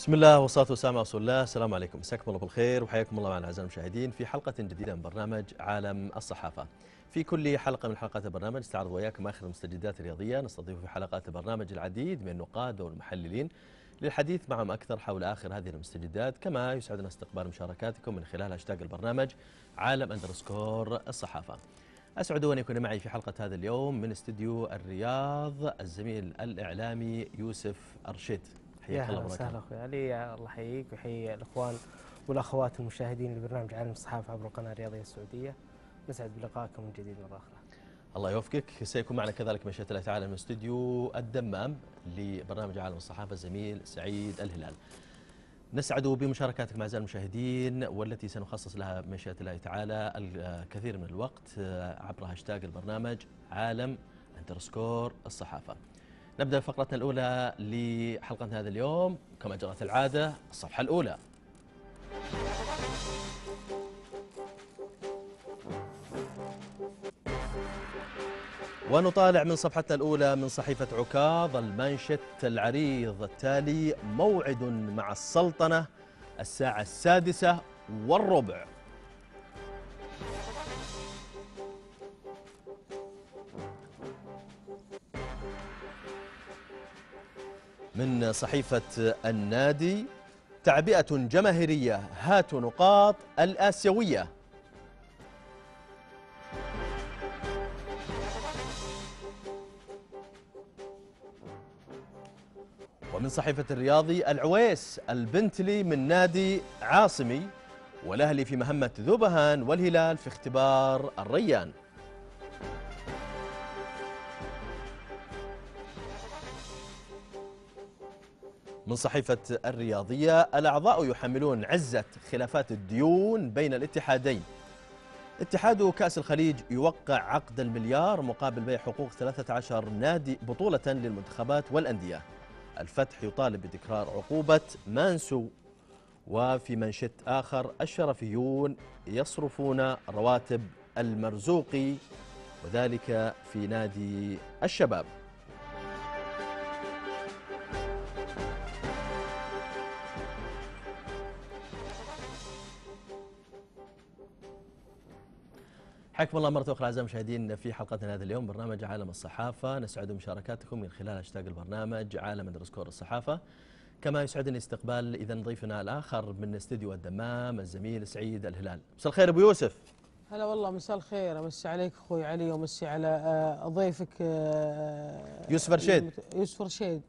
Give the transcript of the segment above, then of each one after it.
بسم الله والصلاة والسلام على رسول الله السلام عليكم مساكم الله بالخير وحياكم الله معنا أعزائي المشاهدين في حلقة جديدة من برنامج عالم الصحافة في كل حلقة من حلقات البرنامج نستعرض وإياكم آخر المستجدات الرياضية نستضيف في حلقات البرنامج العديد من النقاد والمحللين للحديث معهم أكثر حول آخر هذه المستجدات كما يسعدنا استقبال مشاركاتكم من خلال هاشتاج البرنامج عالم أندرسكور الصحافة أسعد أن يكون معي في حلقة هذا اليوم من استديو الرياض الزميل الإعلامي يوسف أرشيد حياك الله وسهلا اخوي علي الله يحييك ويحيي الاخوان والاخوات المشاهدين لبرنامج عالم الصحافه عبر القناه الرياضيه السعوديه نسعد بلقائكم من جديد مره اخرى. الله يوفقك سيكون معنا كذلك مشيئه الله تعالى من استوديو الدمام لبرنامج عالم الصحافه الزميل سعيد الهلال. نسعد بمشاركاتك مع اعزائي المشاهدين والتي سنخصص لها مشيئه الله تعالى الكثير من الوقت عبر هاشتاج البرنامج عالم اندرسكور الصحافه. نبدأ فقرتنا الأولى لحلقتنا هذا اليوم كما جرت العادة الصفحة الأولى ونطالع من صفحتنا الأولى من صحيفة عكاظ المنشط العريض التالي موعد مع السلطنة الساعة السادسة والربع من صحيفة النادي تعبئة جماهيرية هات نقاط الآسيوية ومن صحيفة الرياضي العويس البنتلي من نادي عاصمي والأهلي في مهمة ذوبهان والهلال في اختبار الريان من صحيفة الرياضية الأعضاء يحملون عزة خلافات الديون بين الاتحادين اتحاد كأس الخليج يوقع عقد المليار مقابل بيع حقوق 13 نادي بطولة للمنتخبات والأندية الفتح يطالب بتكرار عقوبة مانسو وفي منشط آخر الشرفيون يصرفون رواتب المرزوقي وذلك في نادي الشباب حياكم الله مرة أخرى أعزائي المشاهدين في حلقتنا هذا اليوم برنامج عالم الصحافة نسعد بمشاركاتكم من خلال هاشتاج البرنامج عالم اندرسكور الصحافة كما يسعدني استقبال إذا ضيفنا الآخر من استديو الدمام الزميل سعيد الهلال مساء الخير أبو يوسف هلا والله مساء الخير امسي عليك اخوي علي ومسي على آه، ضيفك آه، يوسف رشيد يوسف رشيد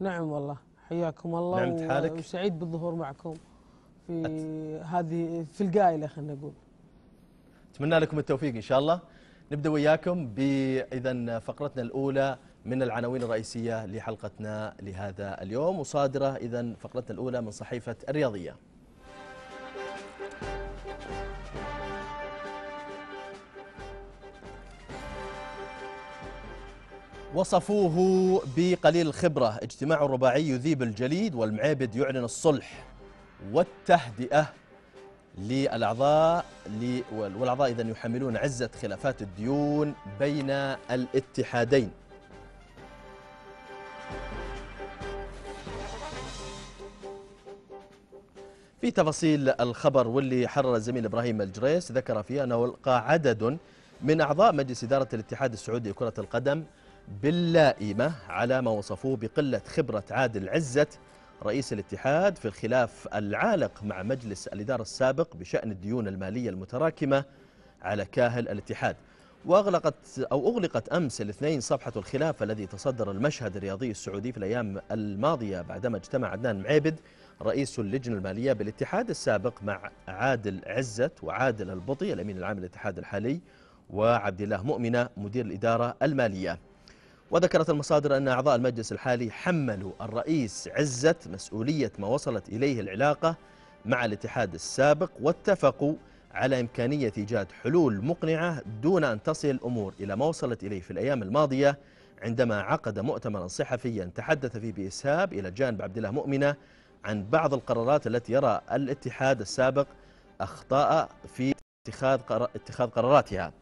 نعم والله حياكم الله نعم حالك وسعيد بالظهور معكم في هذه في القايله خلينا نقول نتمنى لكم التوفيق إن شاء الله نبدأ وياكم بإذا فقرتنا الأولى من العناوين الرئيسية لحلقتنا لهذا اليوم وصادرة إذا فقرتنا الأولى من صحيفة الرياضية وصفوه بقليل الخبرة اجتماع الرباعي يذيب الجليد والمعيبد يعلن الصلح والتهدئة للأعضاء والأعضاء إذا يحملون عزة خلافات الديون بين الاتحادين في تفاصيل الخبر واللي حرر الزميل إبراهيم الجريس ذكر فيه أنه القى عدد من أعضاء مجلس إدارة الاتحاد السعودي لكرة القدم باللائمة على ما وصفوه بقلة خبرة عادل عزت رئيس الاتحاد في الخلاف العالق مع مجلس الإدارة السابق بشأن الديون المالية المتراكمة على كاهل الاتحاد وأغلقت أو أغلقت أمس الاثنين صفحة الخلاف الذي تصدر المشهد الرياضي السعودي في الأيام الماضية بعدما اجتمع عدنان معيبد رئيس اللجنة المالية بالاتحاد السابق مع عادل عزت وعادل البطي الأمين العام للاتحاد الحالي وعبد الله مؤمنة مدير الإدارة المالية وذكرت المصادر أن أعضاء المجلس الحالي حملوا الرئيس عزة مسؤولية ما وصلت إليه العلاقة مع الاتحاد السابق واتفقوا على إمكانية إيجاد حلول مقنعة دون أن تصل الأمور إلى ما وصلت إليه في الأيام الماضية عندما عقد مؤتمرا صحفيا تحدث فيه بإسهاب إلى جانب عبد الله مؤمنة عن بعض القرارات التي يرى الاتحاد السابق أخطاء في اتخاذ قراراتها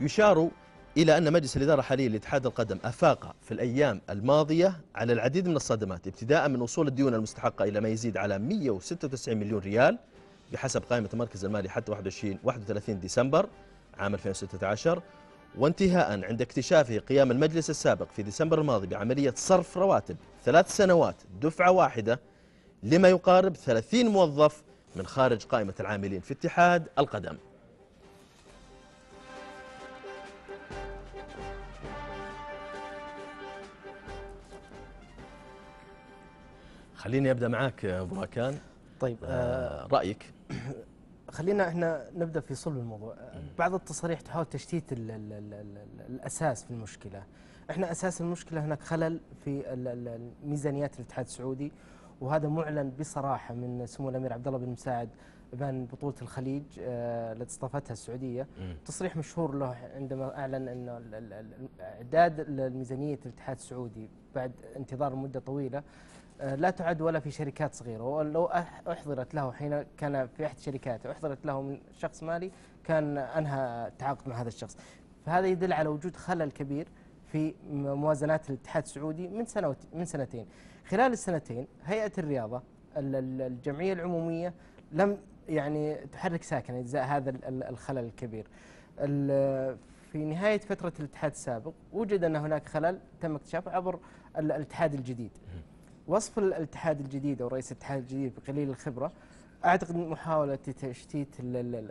يشار إلى أن مجلس الإدارة حاليا لاتحاد القدم أفاق في الأيام الماضية على العديد من الصدمات ابتداء من وصول الديون المستحقة إلى ما يزيد على 196 مليون ريال بحسب قائمة المركز المالي حتى 21 31 ديسمبر عام 2016 وانتهاء عند اكتشافه قيام المجلس السابق في ديسمبر الماضي بعملية صرف رواتب ثلاث سنوات دفعة واحدة لما يقارب 30 موظف من خارج قائمة العاملين في اتحاد القدم خليني ابدا معاك ابو راكان طيب آه, آه، رايك خلينا احنا نبدا في صلب الموضوع آه، بعض التصاريح تحاول تشتيت الـ الـ الـ الاساس في المشكله احنا اساس المشكله هناك خلل في ميزانيات الاتحاد السعودي وهذا معلن بصراحه من سمو الامير عبد الله بن مساعد بان بطوله الخليج آه، التي استضافتها السعوديه تصريح مشهور له عندما اعلن انه اعداد ميزانيه الاتحاد السعودي بعد انتظار مده طويله آه، لا تعد ولا في شركات صغيرة ولو أحضرت له حين كان في أحد شركاته أحضرت له من شخص مالي كان أنهى التعاقد مع هذا الشخص فهذا يدل على وجود خلل كبير في موازنات الاتحاد السعودي من سنة من سنتين خلال السنتين هيئة الرياضة الجمعية العمومية لم يعني تحرك ساكنة إزاء هذا الخلل الكبير في نهاية فترة الاتحاد السابق وجد أن هناك خلل تم اكتشافه عبر الاتحاد الجديد وصف الاتحاد الجديد أو رئيس الاتحاد الجديد بقليل الخبرة أعتقد محاولة تشتيت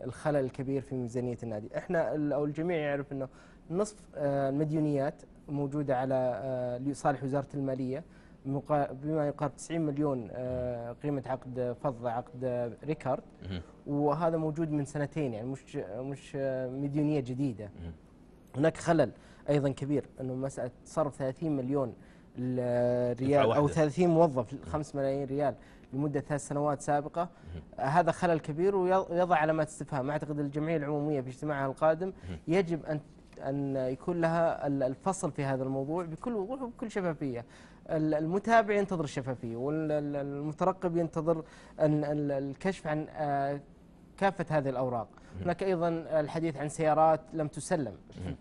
الخلل الكبير في ميزانية النادي إحنا أو الجميع يعرف أنه نصف آه، المديونيات موجودة على آه، لصالح وزارة المالية بما يقارب 90 مليون آه، قيمة عقد فض عقد ريكارد وهذا موجود من سنتين يعني مش مش مديونية جديدة هناك خلل أيضا كبير أنه مسألة صرف 30 مليون ريال او 30 موظف 5 ملايين ريال لمده ثلاث سنوات سابقه هذا خلل كبير ويضع علامات استفهام اعتقد الجمعيه العموميه في اجتماعها القادم يجب ان ان يكون لها الفصل في هذا الموضوع بكل وضوح وبكل شفافيه المتابع ينتظر الشفافيه والمترقب ينتظر ان الكشف عن آه، كافه هذه الاوراق هناك ايضا الحديث عن سيارات لم تسلم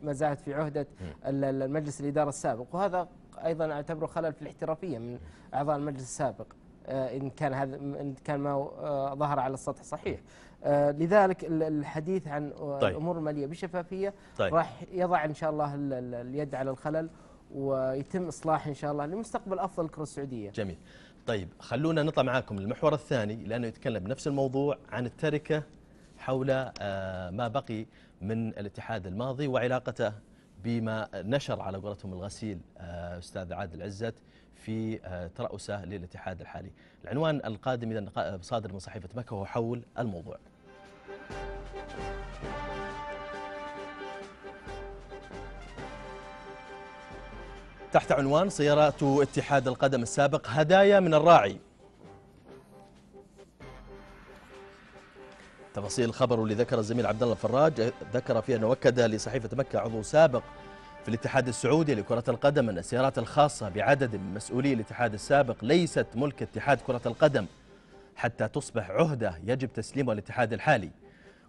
ما زالت في عهده المجلس الاداره السابق وهذا ايضا اعتبره خلل في الاحترافيه من اعضاء المجلس السابق آه، ان كان هذا ان كان ما آه، ظهر على السطح صحيح آه، لذلك الحديث عن طيب. الامور الماليه بشفافيه طيب. راح يضع ان شاء الله اليد على الخلل ويتم اصلاح ان شاء الله لمستقبل افضل الكره السعوديه جميل طيب خلونا نطلع معاكم المحور الثاني لانه يتكلم بنفس الموضوع عن التركه حول ما بقي من الاتحاد الماضي وعلاقته بما نشر على قولتهم الغسيل آه، استاذ عادل عزت في آه، ترأسه للاتحاد الحالي. العنوان القادم اذا صادر من صحيفه مكه هو حول الموضوع. تحت عنوان سيارات اتحاد القدم السابق هدايا من الراعي تفاصيل الخبر واللي ذكر الزميل عبد الله الفراج ذكر فيه انه اكد لصحيفه مكه عضو سابق في الاتحاد السعودي لكرة القدم أن السيارات الخاصة بعدد من مسؤولي الاتحاد السابق ليست ملك اتحاد كرة القدم حتى تصبح عهدة يجب تسليمها الاتحاد الحالي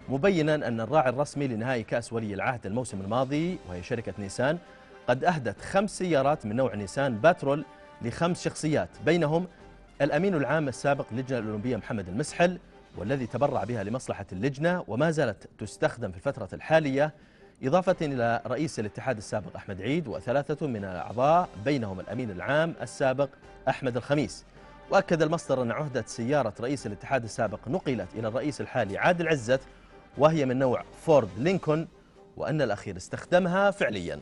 مبينا أن الراعي الرسمي لنهائي كأس ولي العهد الموسم الماضي وهي شركة نيسان قد أهدت خمس سيارات من نوع نيسان باترول لخمس شخصيات بينهم الأمين العام السابق للجنة الأولمبية محمد المسحل والذي تبرع بها لمصلحة اللجنة وما زالت تستخدم في الفترة الحالية إضافة إلى رئيس الاتحاد السابق أحمد عيد وثلاثة من الأعضاء بينهم الأمين العام السابق أحمد الخميس وأكد المصدر أن عهدة سيارة رئيس الاتحاد السابق نقلت إلى الرئيس الحالي عادل عزت وهي من نوع فورد لينكون وأن الأخير استخدمها فعلياً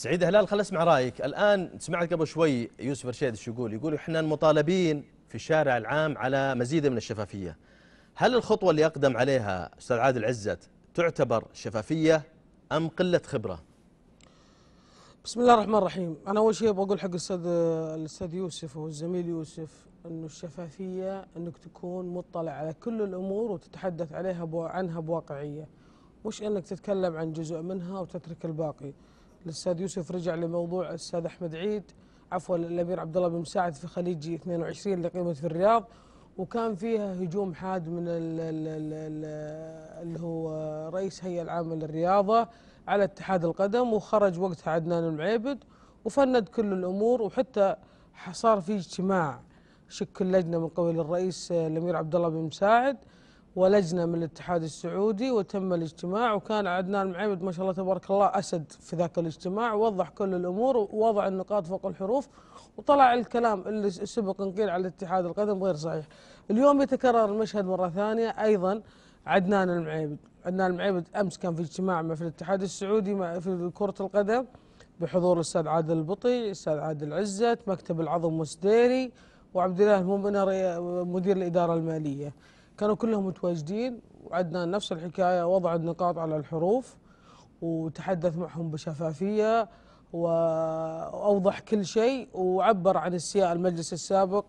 سعيد هلال خلص اسمع رايك الان سمعت قبل شوي يوسف رشيد ايش يقول يقول احنا مطالبين في الشارع العام على مزيد من الشفافيه هل الخطوه اللي اقدم عليها استاذ عادل عزت تعتبر شفافيه ام قله خبره بسم الله الرحمن الرحيم انا اول شيء ابغى اقول حق الاستاذ الاستاذ يوسف والزميل يوسف انه الشفافيه انك تكون مطلع على كل الامور وتتحدث عليها عنها بواقعيه مش انك تتكلم عن جزء منها وتترك الباقي الاستاذ يوسف رجع لموضوع الاستاذ احمد عيد عفوا الامير عبد الله بن مساعد في خليج 22 اللي قيمت في الرياض وكان فيها هجوم حاد من اللي هو رئيس هيئه العامه للرياضه على اتحاد القدم وخرج وقتها عدنان المعيبد وفند كل الامور وحتى صار في اجتماع شكل لجنه من قبل الرئيس الامير عبد الله بن مساعد ولجنه من الاتحاد السعودي وتم الاجتماع وكان عدنان معيمد ما شاء الله تبارك الله اسد في ذاك الاجتماع ووضح كل الامور ووضع النقاط فوق الحروف وطلع الكلام اللي سبق نقيل على اتحاد القدم غير صحيح. اليوم يتكرر المشهد مره ثانيه ايضا عدنان المعيبد، عدنان المعيبد امس كان في اجتماع ما في الاتحاد السعودي في كره القدم بحضور الاستاذ عادل البطي، الاستاذ عادل عزت، مكتب العظم مسديري وعبد الله المؤمن مدير الاداره الماليه. كانوا كلهم متواجدين وعدنا نفس الحكاية وضع النقاط على الحروف وتحدث معهم بشفافية وأوضح كل شيء وعبر عن السياء المجلس السابق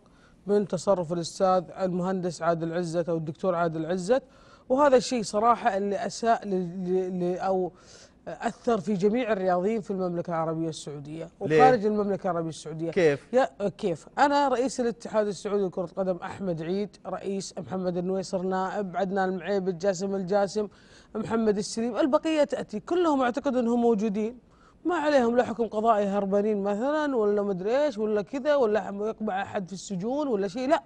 من تصرف الأستاذ المهندس عادل عزت أو الدكتور عادل عزت وهذا الشيء صراحة اللي أساء أو اثر في جميع الرياضيين في المملكه العربيه السعوديه وخارج المملكه العربيه السعوديه كيف يا كيف انا رئيس الاتحاد السعودي لكره القدم احمد عيد رئيس محمد النويصر نائب عدنان المعيبد جاسم الجاسم محمد السليم البقيه تاتي كلهم اعتقد انهم موجودين ما عليهم لا حكم قضائي هربانين مثلا ولا مدري ايش ولا كذا ولا يقبع احد في السجون ولا شيء لا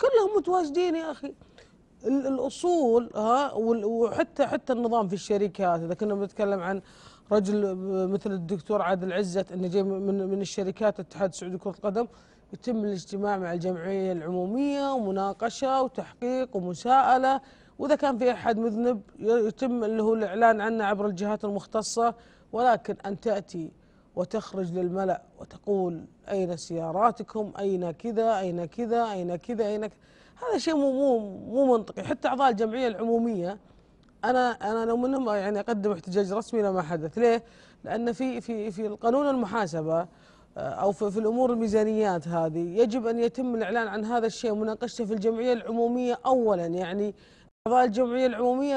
كلهم متواجدين يا اخي الاصول ها وحتى حتى النظام في الشركات اذا كنا بنتكلم عن رجل مثل الدكتور عادل عزت انه جاي من من الشركات الاتحاد السعودي لكره القدم يتم الاجتماع مع الجمعيه العموميه ومناقشه وتحقيق ومساءله واذا كان في احد مذنب يتم اللي هو الاعلان عنه عبر الجهات المختصه ولكن ان تاتي وتخرج للملا وتقول اين سياراتكم اين كذا اين كذا اين كذا اين كذا هذا شيء مو مو مو منطقي حتى اعضاء الجمعيه العموميه انا انا لو منهم يعني اقدم احتجاج رسمي لما حدث ليه؟ لان في في في القانون المحاسبه آه، او في, في الامور الميزانيات هذه يجب ان يتم الاعلان عن هذا الشيء ومناقشته في الجمعيه العموميه اولا يعني اعضاء الجمعيه العموميه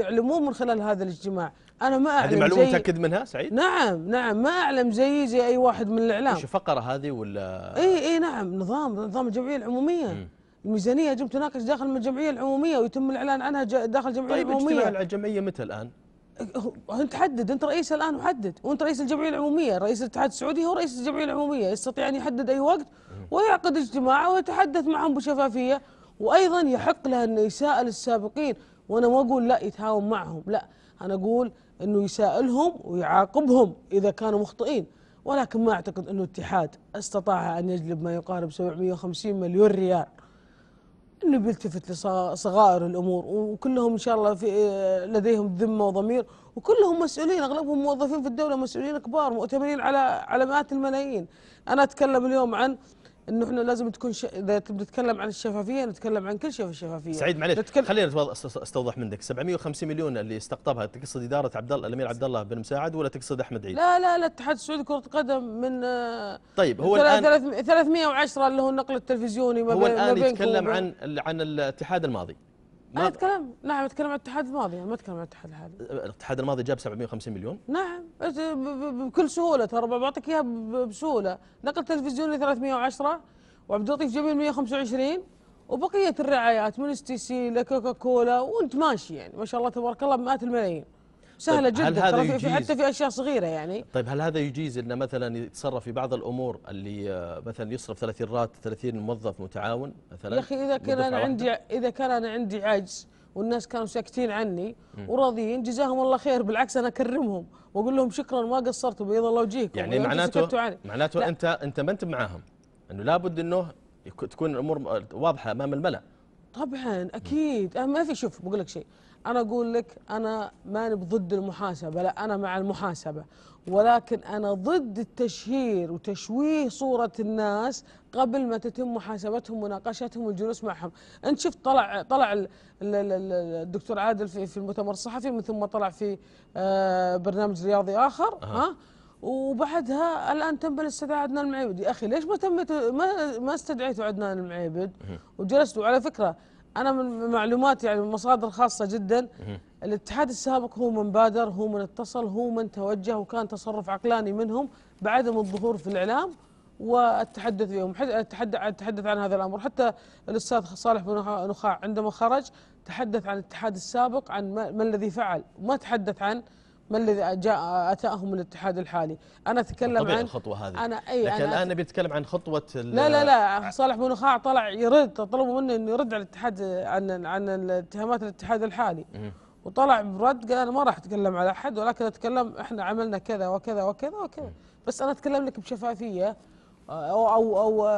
يعلمون من خلال هذا الاجتماع انا ما اعلم هذه معلومه متاكد منها سعيد نعم نعم ما اعلم زيي زي اي واحد من الاعلام ايش فقره هذه ولا اي اي نعم نظام نظام الجمعيه العموميه م. الميزانيه يجب تناقش داخل الجمعيه العموميه ويتم الاعلان عنها داخل الجمعيه طيب العموميه طيب الجمعيه متى الان؟ انت حدد انت رئيس الان وحدد وانت رئيس الجمعيه العموميه رئيس الاتحاد السعودي هو رئيس الجمعيه العموميه يستطيع ان يحدد اي وقت ويعقد اجتماع ويتحدث معهم بشفافيه وايضا يحق له انه يسال السابقين وانا ما اقول لا يتهاون معهم لا انا اقول انه يسالهم ويعاقبهم اذا كانوا مخطئين ولكن ما اعتقد انه الاتحاد استطاع ان يجلب ما يقارب 750 مليون ريال انه بيلتفت لصغائر الامور وكلهم ان شاء الله في لديهم ذمه وضمير وكلهم مسؤولين اغلبهم موظفين في الدوله مسؤولين كبار مؤتمنين على على مئات الملايين انا اتكلم اليوم عن انه احنا لازم تكون ش... اذا بنتكلم عن الشفافيه نتكلم عن كل شيء في الشفافيه سعيد معلش نتكلم... خلينا استوضح منك 750 مليون اللي استقطبها تقصد اداره عبد الله الامير عبد الله بن مساعد ولا تقصد احمد عيد؟ لا لا لا الاتحاد السعودي كره قدم من آه، طيب هو الان 310 اللي هو النقل التلفزيوني ما هو الان ما يتكلم عن عن الاتحاد الماضي ما اتكلم نعم اتكلم عن الاتحاد الماضي ما اتكلم عن الاتحاد الحالي الاتحاد الماضي جاب 750 مليون نعم بكل سهوله ترى بعطيك اياها بسهوله نقل تلفزيوني 310 وعبد اللطيف جميل 125 وبقيه الرعايات من اس تي سي لكوكا كولا وانت ماشي يعني ما شاء الله تبارك الله بمئات الملايين طيب، سهله طيب جدا هل هذا في حتى في اشياء صغيره يعني طيب هل هذا يجيز انه مثلا يتصرف في بعض الامور اللي آه، مثلا يصرف 30 رات 30 موظف متعاون مثلا يا اخي اذا كان انا عندي اذا كان انا عندي عجز والناس كانوا ساكتين عني وراضيين جزاهم الله خير بالعكس انا اكرمهم واقول لهم شكرا ما قصرتوا بيض الله وجيهكم يعني معناته معناته انت انت ما انت معاهم انه لابد انه تكون الامور واضحه امام الملا طبعا اكيد انا ما في شوف بقول لك شيء أنا أقول لك أنا ماني ضد المحاسبة لا أنا مع المحاسبة ولكن أنا ضد التشهير وتشويه صورة الناس قبل ما تتم محاسبتهم ومناقشتهم والجلوس معهم أنت شفت طلع طلع الدكتور عادل في المؤتمر الصحفي من ثم طلع في آه، برنامج رياضي آخر أه. ها وبعدها الان تم الاستدعاء عدنان المعيبد يا اخي ليش ما تم ما ما استدعيتوا عدنان المعيبد وجلستوا على فكره انا من معلومات يعني من مصادر خاصه جدا الاتحاد السابق هو من بادر هو من اتصل هو من توجه وكان تصرف عقلاني منهم بعدم الظهور في الاعلام والتحدث بهم التحدث عن هذا الامر حتى الاستاذ صالح بن نخاع عندما خرج تحدث عن الاتحاد السابق عن ما الذي فعل وما تحدث عن ما الذي جاء اتاهم الاتحاد الحالي انا اتكلم عن الخطوه هذه انا اي لكن الان نبي نتكلم عن خطوه لا لا لا صالح بن خاع طلع يرد طلبوا منه انه يرد على الاتحاد عن عن اتهامات الاتحاد الحالي وطلع برد قال انا ما راح اتكلم على احد ولكن اتكلم احنا عملنا كذا وكذا وكذا وكذا بس انا اتكلم لك بشفافيه او او, أو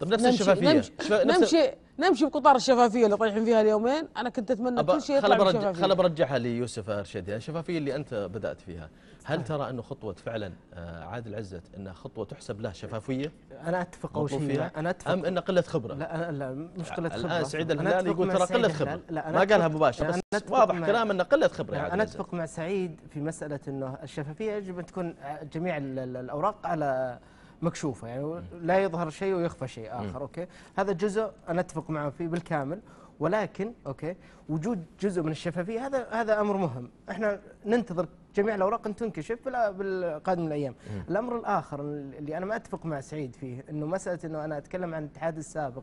طب نفس نمشي الشفافيه نمشي شفا... نفس نمشي نمشي بقطار الشفافيه اللي طايحين فيها اليومين انا كنت اتمنى كل شيء يطلع برجع خل برجعها ليوسف ارشد الشفافيه اللي انت بدات فيها هل ترى انه خطوه فعلا آه، عادل عزت انها خطوه تحسب لها شفافيه انا اتفق اول شيء انا اتفق ام انها قله خبره لا لا مش قله خبره الان سعيد الهلال يقول ترى قله خبره لا ما قالها مباشره بس واضح كلام انه قله خبره انا اتفق مع سعيد في مساله انه الشفافيه يجب ان تكون آه، جميع الاوراق على مكشوفه يعني لا يظهر شيء ويخفى شيء اخر اوكي هذا جزء انا اتفق معه فيه بالكامل ولكن اوكي وجود جزء من الشفافيه هذا هذا امر مهم احنا ننتظر جميع الاوراق ان تنكشف بالقادم من الايام الامر الاخر اللي انا ما اتفق مع سعيد فيه انه مساله انه انا اتكلم عن الاتحاد السابق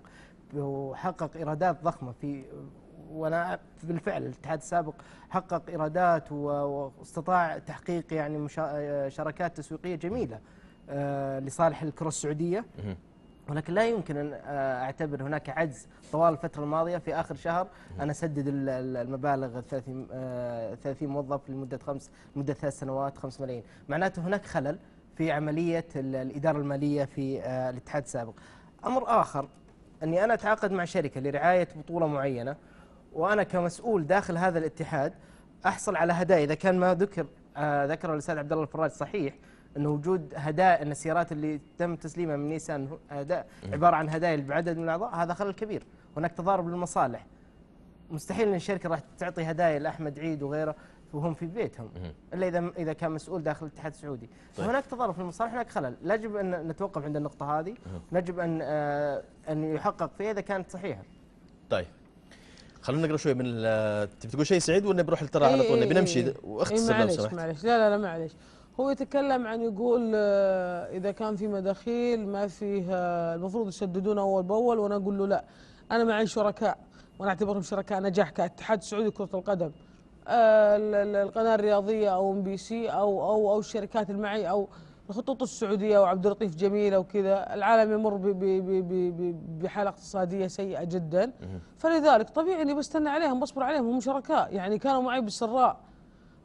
وحقق ايرادات ضخمه في وانا بالفعل الاتحاد السابق حقق ايرادات واستطاع تحقيق يعني شراكات تسويقيه جميله م. آه، لصالح الكرة السعودية ولكن لا يمكن ان آه، اعتبر هناك عجز طوال الفتره الماضيه في اخر شهر انا اسدد المبالغ 30 30 آه، موظف لمده خمس لمده ثلاث سنوات 5 ملايين، معناته هناك خلل في عمليه الاداره الماليه في الاتحاد السابق. امر اخر اني انا اتعاقد مع شركه لرعايه بطوله معينه وانا كمسؤول داخل هذا الاتحاد احصل على هدايا اذا كان ما ذكر ذكره الاستاذ عبد الله الفراج صحيح أن وجود هدايا السيارات اللي تم تسليمها من نيسان عبارة عن هدايا بعدد من الأعضاء هذا خلل كبير هناك تضارب للمصالح مستحيل أن الشركة راح تعطي هدايا لأحمد عيد وغيره وهم في بيتهم الا اذا اذا كان مسؤول داخل الاتحاد السعودي طيب. فهناك تضارب في المصالح هناك خلل يجب ان نتوقف عند النقطه هذه يجب ان آه ان يحقق فيها اذا كانت صحيحه طيب خلينا نقرا شوي من آه، تبي تقول شيء سعيد ولا بنروح للترى على طول إيه، نبي نمشي إيه، إيه، واختصر لو سمحت معلش لا لا لا معلش هو يتكلم عن يقول آه، إذا كان في مداخيل ما فيه آه، المفروض يسددون أول بأول وأنا أقول له لا أنا معي شركاء وأنا أعتبرهم شركاء نجاح كاتحاد سعودي كرة القدم آه، القناة الرياضية أو ام بي سي أو أو أو الشركات المعي أو الخطوط السعودية وعبد اللطيف جميلة وكذا العالم يمر بحالة اقتصادية سيئة جدا فلذلك طبيعي إني بستنى عليهم بصبر عليهم هم شركاء يعني كانوا معي بالسراء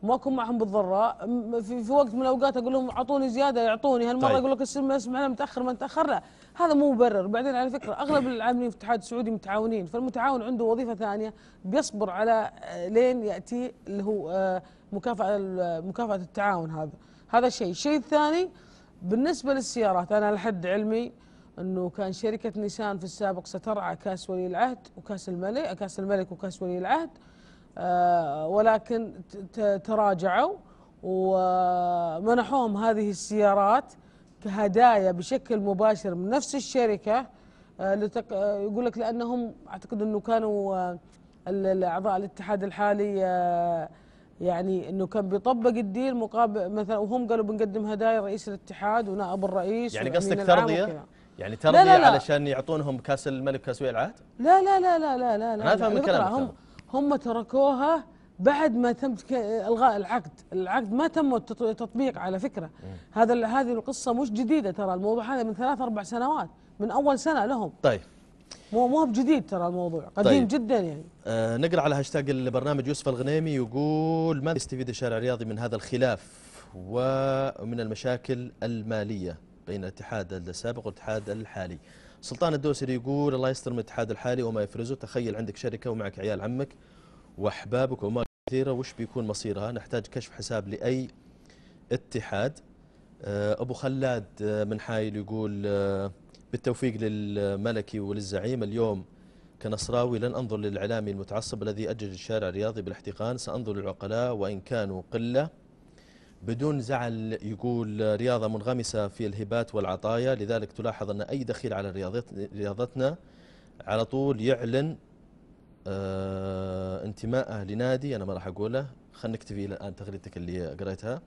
ما اكون معهم بالضراء في, في وقت من الاوقات اقول لهم اعطوني زياده يعطوني هالمره طيب. يقول لك السلم اسمع متاخر ما تاخرنا هذا مو مبرر بعدين على فكره اغلب العاملين في الاتحاد السعودي متعاونين فالمتعاون عنده وظيفه ثانيه بيصبر على آه، لين ياتي اللي هو آه، مكافاه مكافاه التعاون هذا هذا شيء الشيء الثاني بالنسبه للسيارات انا لحد علمي انه كان شركه نيسان في السابق سترعى كاس ولي العهد وكاس الملك كاس الملك وكاس ولي العهد آه، ولكن تراجعوا ومنحوهم هذه السيارات كهدايا بشكل مباشر من نفس الشركة آه، لتق... آه، يقول لك لأنهم أعتقد أنه كانوا الأعضاء الاتحاد الحالي يعني أنه كان بيطبق الديل مقابل مثلا وهم قالوا بنقدم هدايا رئيس الاتحاد ونائب الرئيس يعني قصدك ترضية؟ يعني ترضية علشان يعطونهم كاس الملك كاس العهد؟ لا لا لا لا لا لا لا لا, أفهم يعني من كلامك لا هم تركوها بعد ما تم الغاء العقد، العقد ما تم التطبيق على فكره هذا هذه القصه مش جديده ترى الموضوع هذا من ثلاث اربع سنوات من اول سنه لهم طيب مو مو بجديد ترى الموضوع قديم طيب. جدا يعني آه نقرا على هاشتاج البرنامج يوسف الغنيمي يقول ماذا يستفيد الشارع الرياضي من هذا الخلاف ومن المشاكل الماليه بين الاتحاد السابق والاتحاد الحالي سلطان الدوسري يقول الله يستر من الاتحاد الحالي وما يفرزه تخيل عندك شركه ومعك عيال عمك واحبابك وما كثيره وش بيكون مصيرها نحتاج كشف حساب لاي اتحاد آه، ابو خلاد آه، من حايل يقول آه، بالتوفيق للملكي وللزعيم اليوم كنصراوي لن انظر للاعلامي المتعصب الذي اجج الشارع الرياضي بالاحتقان سانظر للعقلاء وان كانوا قله بدون زعل يقول رياضة منغمسة في الهبات والعطايا لذلك تلاحظ أن أي دخيل على رياضتنا على طول يعلن آه، انتماءه انتمائه لنادي أنا ما راح أقوله خلنا نكتفي الآن تغريدتك اللي قريتها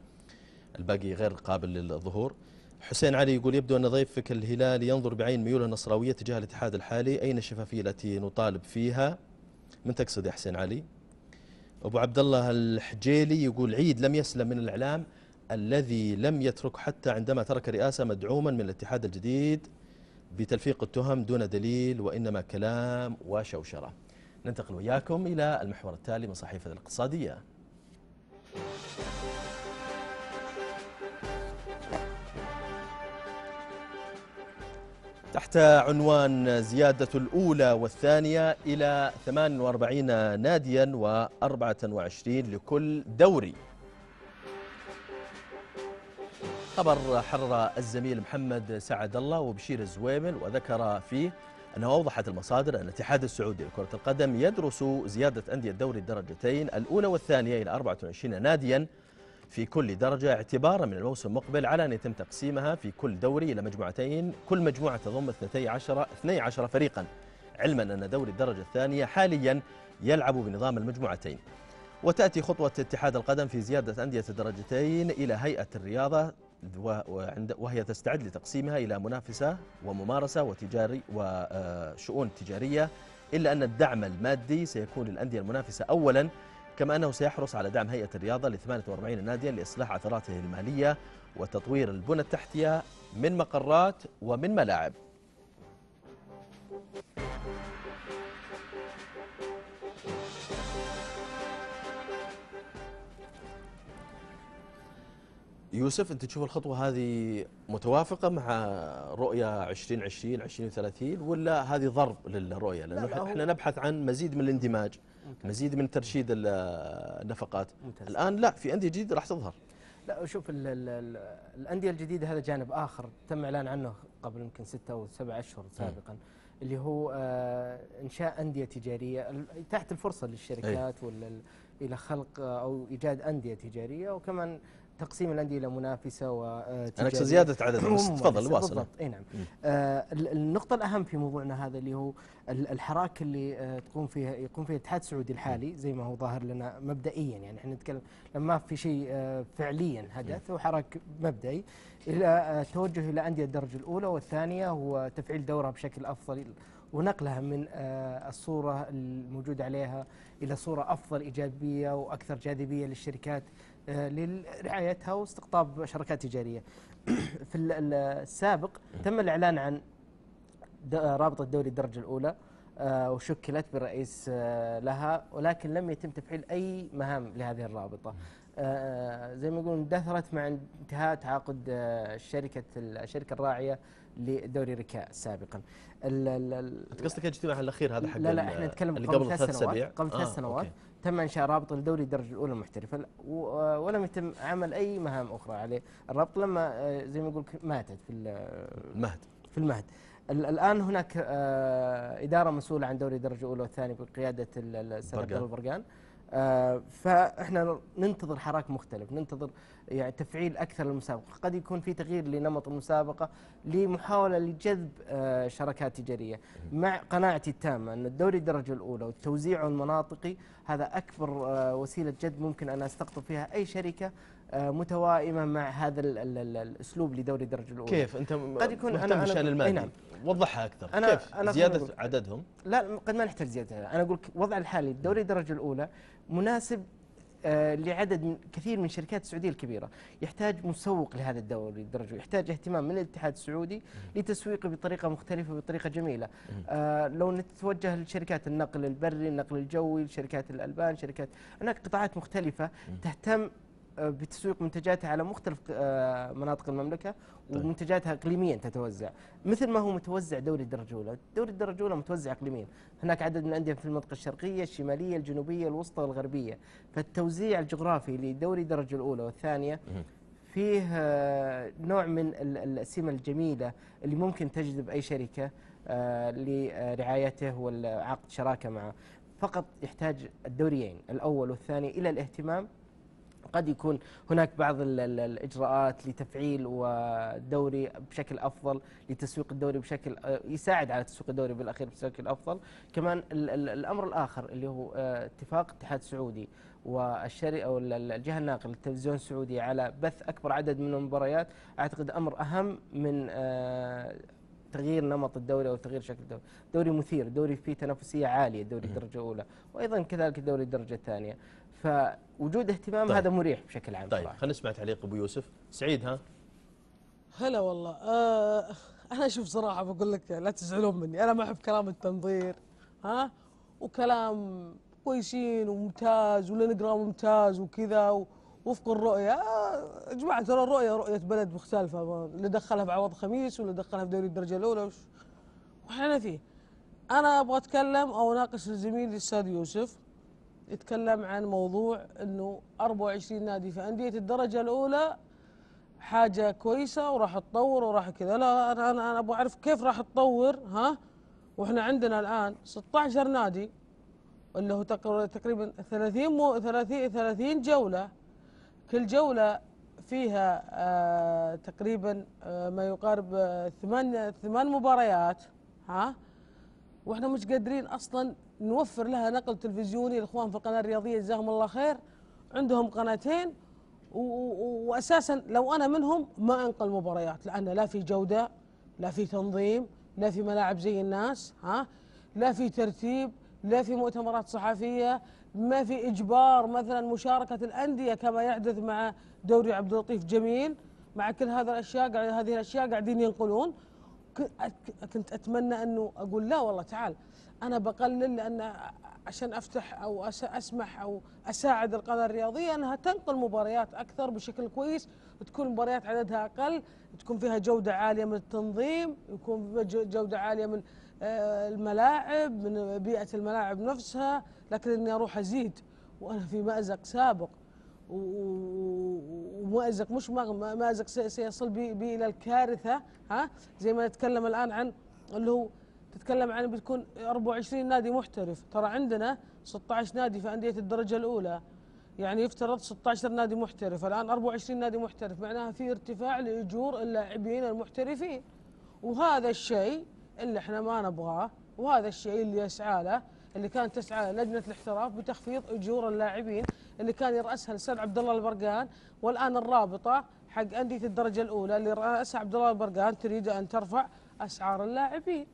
الباقي غير قابل للظهور حسين علي يقول يبدو أن ضيفك الهلالي ينظر بعين ميوله النصراوية تجاه الاتحاد الحالي أين الشفافية التي نطالب فيها من تقصد يا حسين علي؟ أبو عبد الله الحجيلي يقول عيد لم يسلم من الإعلام الذي لم يترك حتى عندما ترك رئاسة مدعوما من الاتحاد الجديد بتلفيق التهم دون دليل وإنما كلام وشوشرة ننتقل وياكم إلى المحور التالي من صحيفة الاقتصادية تحت عنوان زيادة الأولى والثانية إلى 48 ناديا و24 لكل دوري خبر حرر الزميل محمد سعد الله وبشير الزويمل وذكر فيه أنه أوضحت المصادر أن الاتحاد السعودي لكرة القدم يدرس زيادة أندية الدوري الدرجتين الأولى والثانية إلى 24 ناديا في كل درجة اعتبارا من الموسم المقبل على أن يتم تقسيمها في كل دوري إلى مجموعتين كل مجموعة تضم 12, 12 فريقا علما أن دوري الدرجة الثانية حاليا يلعب بنظام المجموعتين وتأتي خطوة اتحاد القدم في زيادة أندية الدرجتين إلى هيئة الرياضة وهي تستعد لتقسيمها إلى منافسة وممارسة وتجاري وشؤون آه، تجارية إلا أن الدعم المادي سيكون للأندية المنافسة أولاً كما أنه سيحرص على دعم هيئة الرياضة ل 48 ناديا لإصلاح عثراته المالية وتطوير البنى التحتية من مقرات ومن ملاعب يوسف انت تشوف الخطوه هذه متوافقه مع رؤيه 2020 2030 ولا هذه ضرب للرؤيه لانه لا احنا نبحث عن مزيد من الاندماج مزيد من ترشيد النفقات ممتاز. الآن لا في أندية جديدة راح تظهر لا شوف الأندية الجديدة هذا جانب آخر تم إعلان عنه قبل يمكن ستة أو سبعة أشهر سابقا اللي هو آه، إنشاء أندية تجارية تحت الفرصة للشركات إيه. ولا إلى خلق أو إيجاد أندية تجارية وكمان تقسيم الانديه الى منافسه و آه، انا اقصد زياده عدد بس تفضل واصل بالضبط اي نعم آه النقطه الاهم في موضوعنا هذا اللي هو الحراك اللي آه، تقوم فيها يقوم فيه الاتحاد السعودي الحالي زي ما هو ظاهر لنا مبدئيا يعني احنا نتكلم لما في شيء آه، فعليا حدث هو حراك مبدئي الى توجه الى انديه الدرجه الاولى والثانيه وتفعيل دورها بشكل افضل ونقلها من الصوره الموجوده عليها الى صوره افضل ايجابيه واكثر جاذبيه للشركات آه، لرعايتها واستقطاب شركات تجارية في السابق تم الإعلان عن رابطة دوري الدرجة الأولى آه، وشكلت برئيس آه، لها ولكن لم يتم تفعيل أي مهام لهذه الرابطة زي ما يقولون اندثرت مع انتهاء تعاقد شركة الشركة الراعية لدوري ركاء سابقا انت قصدك الاجتماع الاخير هذا حق لا لا احنا نتكلم قبل ثلاث سنوات قبل ثلاث سنوات تم انشاء رابط لدوري الدرجه الاولى المحترفه آه، ولم يتم عمل اي مهام اخرى عليه الرابط لما آه، زي ما يقول ماتت في المهد في المهد الان هناك آه، اداره مسؤوله عن دوري الدرجه الاولى والثانيه بقياده السنه البرقان آه، فاحنا ننتظر حراك مختلف ننتظر يعني تفعيل اكثر للمسابقه قد يكون في تغيير لنمط المسابقه لمحاوله لجذب آه، شركات تجاريه مع قناعتي التامه ان الدوري الدرجه الاولى والتوزيع المناطقي هذا اكبر آه، وسيله جذب ممكن ان استقطب فيها اي شركه آه، متوائمه مع هذا الاسلوب لدوري الدرجه الاولى كيف انت قد يكون انا بالشان المادي نعم وضحها اكثر أنا كيف أنا زياده عددهم لا قد ما نحتاج زياده انا اقول وضع الحالي دوري الدرجه الاولى مناسب آه، لعدد كثير من الشركات السعوديه الكبيره، يحتاج مسوق لهذا الدوري الدرجه، يحتاج اهتمام من الاتحاد السعودي لتسويقه بطريقه مختلفه بطريقه جميله. آه لو نتوجه لشركات النقل البري، النقل الجوي، شركات الالبان، شركات هناك قطاعات مختلفه تهتم آه، بتسويق منتجاتها على مختلف آه، مناطق المملكة طيب. ومنتجاتها إقليميا تتوزع مثل ما هو متوزع دوري الدرجة الأولى دوري الدرجة الأولى متوزع إقليميا هناك عدد من الأندية في المنطقة الشرقية الشمالية الجنوبية الوسطى والغربية فالتوزيع الجغرافي لدوري الدرجة الأولى والثانية فيه آه، نوع من السمة الجميلة اللي ممكن تجذب أي شركة لرعايته والعقد شراكة معه فقط يحتاج الدوريين الأول والثاني إلى الاهتمام قد يكون هناك بعض الاجراءات لتفعيل والدوري بشكل افضل لتسويق الدوري بشكل آه، يساعد على تسويق الدوري بالاخير بشكل افضل كمان الامر الاخر اللي هو آه، اتفاق الاتحاد السعودي والشركه او الجهه الناقله التلفزيون السعودي على بث اكبر عدد من المباريات اعتقد امر اهم من آه، تغيير نمط الدوري او تغيير شكل الدوري، دوري مثير، دوري فيه تنافسيه عاليه، دوري الدرجه الاولى، وايضا كذلك دوري الدرجه الثانيه، فوجود اهتمام طيب. هذا مريح بشكل عام طيب خلينا نسمع تعليق ابو يوسف سعيد ها هلا والله آه انا شوف صراحه بقول لك لا تزعلون مني انا ما احب كلام التنظير ها وكلام كويسين وممتاز والانجرام ممتاز وكذا وفق الرؤية آه، يا جماعة ترى الرؤية رؤية بلد مختلفة اللي دخلها في عوض خميس واللي دخلها في دوري الدرجة الأولى وش واحنا فيه أنا أبغى أتكلم أو أناقش الزميل الأستاذ يوسف يتكلم عن موضوع انه 24 نادي في انديه الدرجه الاولى حاجه كويسه وراح تطور وراح كذا لا انا انا ابغى اعرف كيف راح تطور ها واحنا عندنا الان 16 نادي اللي هو تقريبا 30 مو 30 30 جوله كل جوله فيها آه تقريبا آه ما يقارب آه، ثمان ثمان مباريات ها واحنا مش قادرين اصلا نوفر لها نقل تلفزيوني الاخوان في القناه الرياضيه جزاهم الله خير عندهم قناتين واساسا لو انا منهم ما انقل مباريات لان لا في جوده لا في تنظيم لا في ملاعب زي الناس ها لا في ترتيب لا في مؤتمرات صحفيه ما في اجبار مثلا مشاركه الانديه كما يحدث مع دوري عبد اللطيف جميل مع كل هذا الاشياء هذه الاشياء قاعدين ينقلون كنت اتمنى انه اقول لا والله تعال انا بقلل لان عشان افتح او اسمح او اساعد القناه الرياضيه انها تنقل مباريات اكثر بشكل كويس تكون مباريات عددها اقل تكون فيها جوده عاليه من التنظيم يكون جوده عاليه من آه، الملاعب من بيئه الملاعب نفسها لكن اني اروح ازيد وانا في مازق سابق ومأزق مش مأزق سيصل به إلى الكارثة ها زي ما نتكلم الآن عن اللي هو تتكلم عن بتكون 24 نادي محترف ترى عندنا 16 نادي في أندية الدرجة الأولى يعني يفترض 16 نادي محترف الآن 24 نادي محترف معناها في ارتفاع لأجور اللاعبين المحترفين وهذا الشيء اللي احنا ما نبغاه وهذا الشيء اللي يسعى له اللي كانت تسعى لجنة الاحتراف بتخفيض أجور اللاعبين اللي كان يرأسها الأستاذ عبد الله البرقان والآن الرابطة حق أندية الدرجة الأولى اللي رأسها عبد الله البرقان تريد أن ترفع أسعار اللاعبين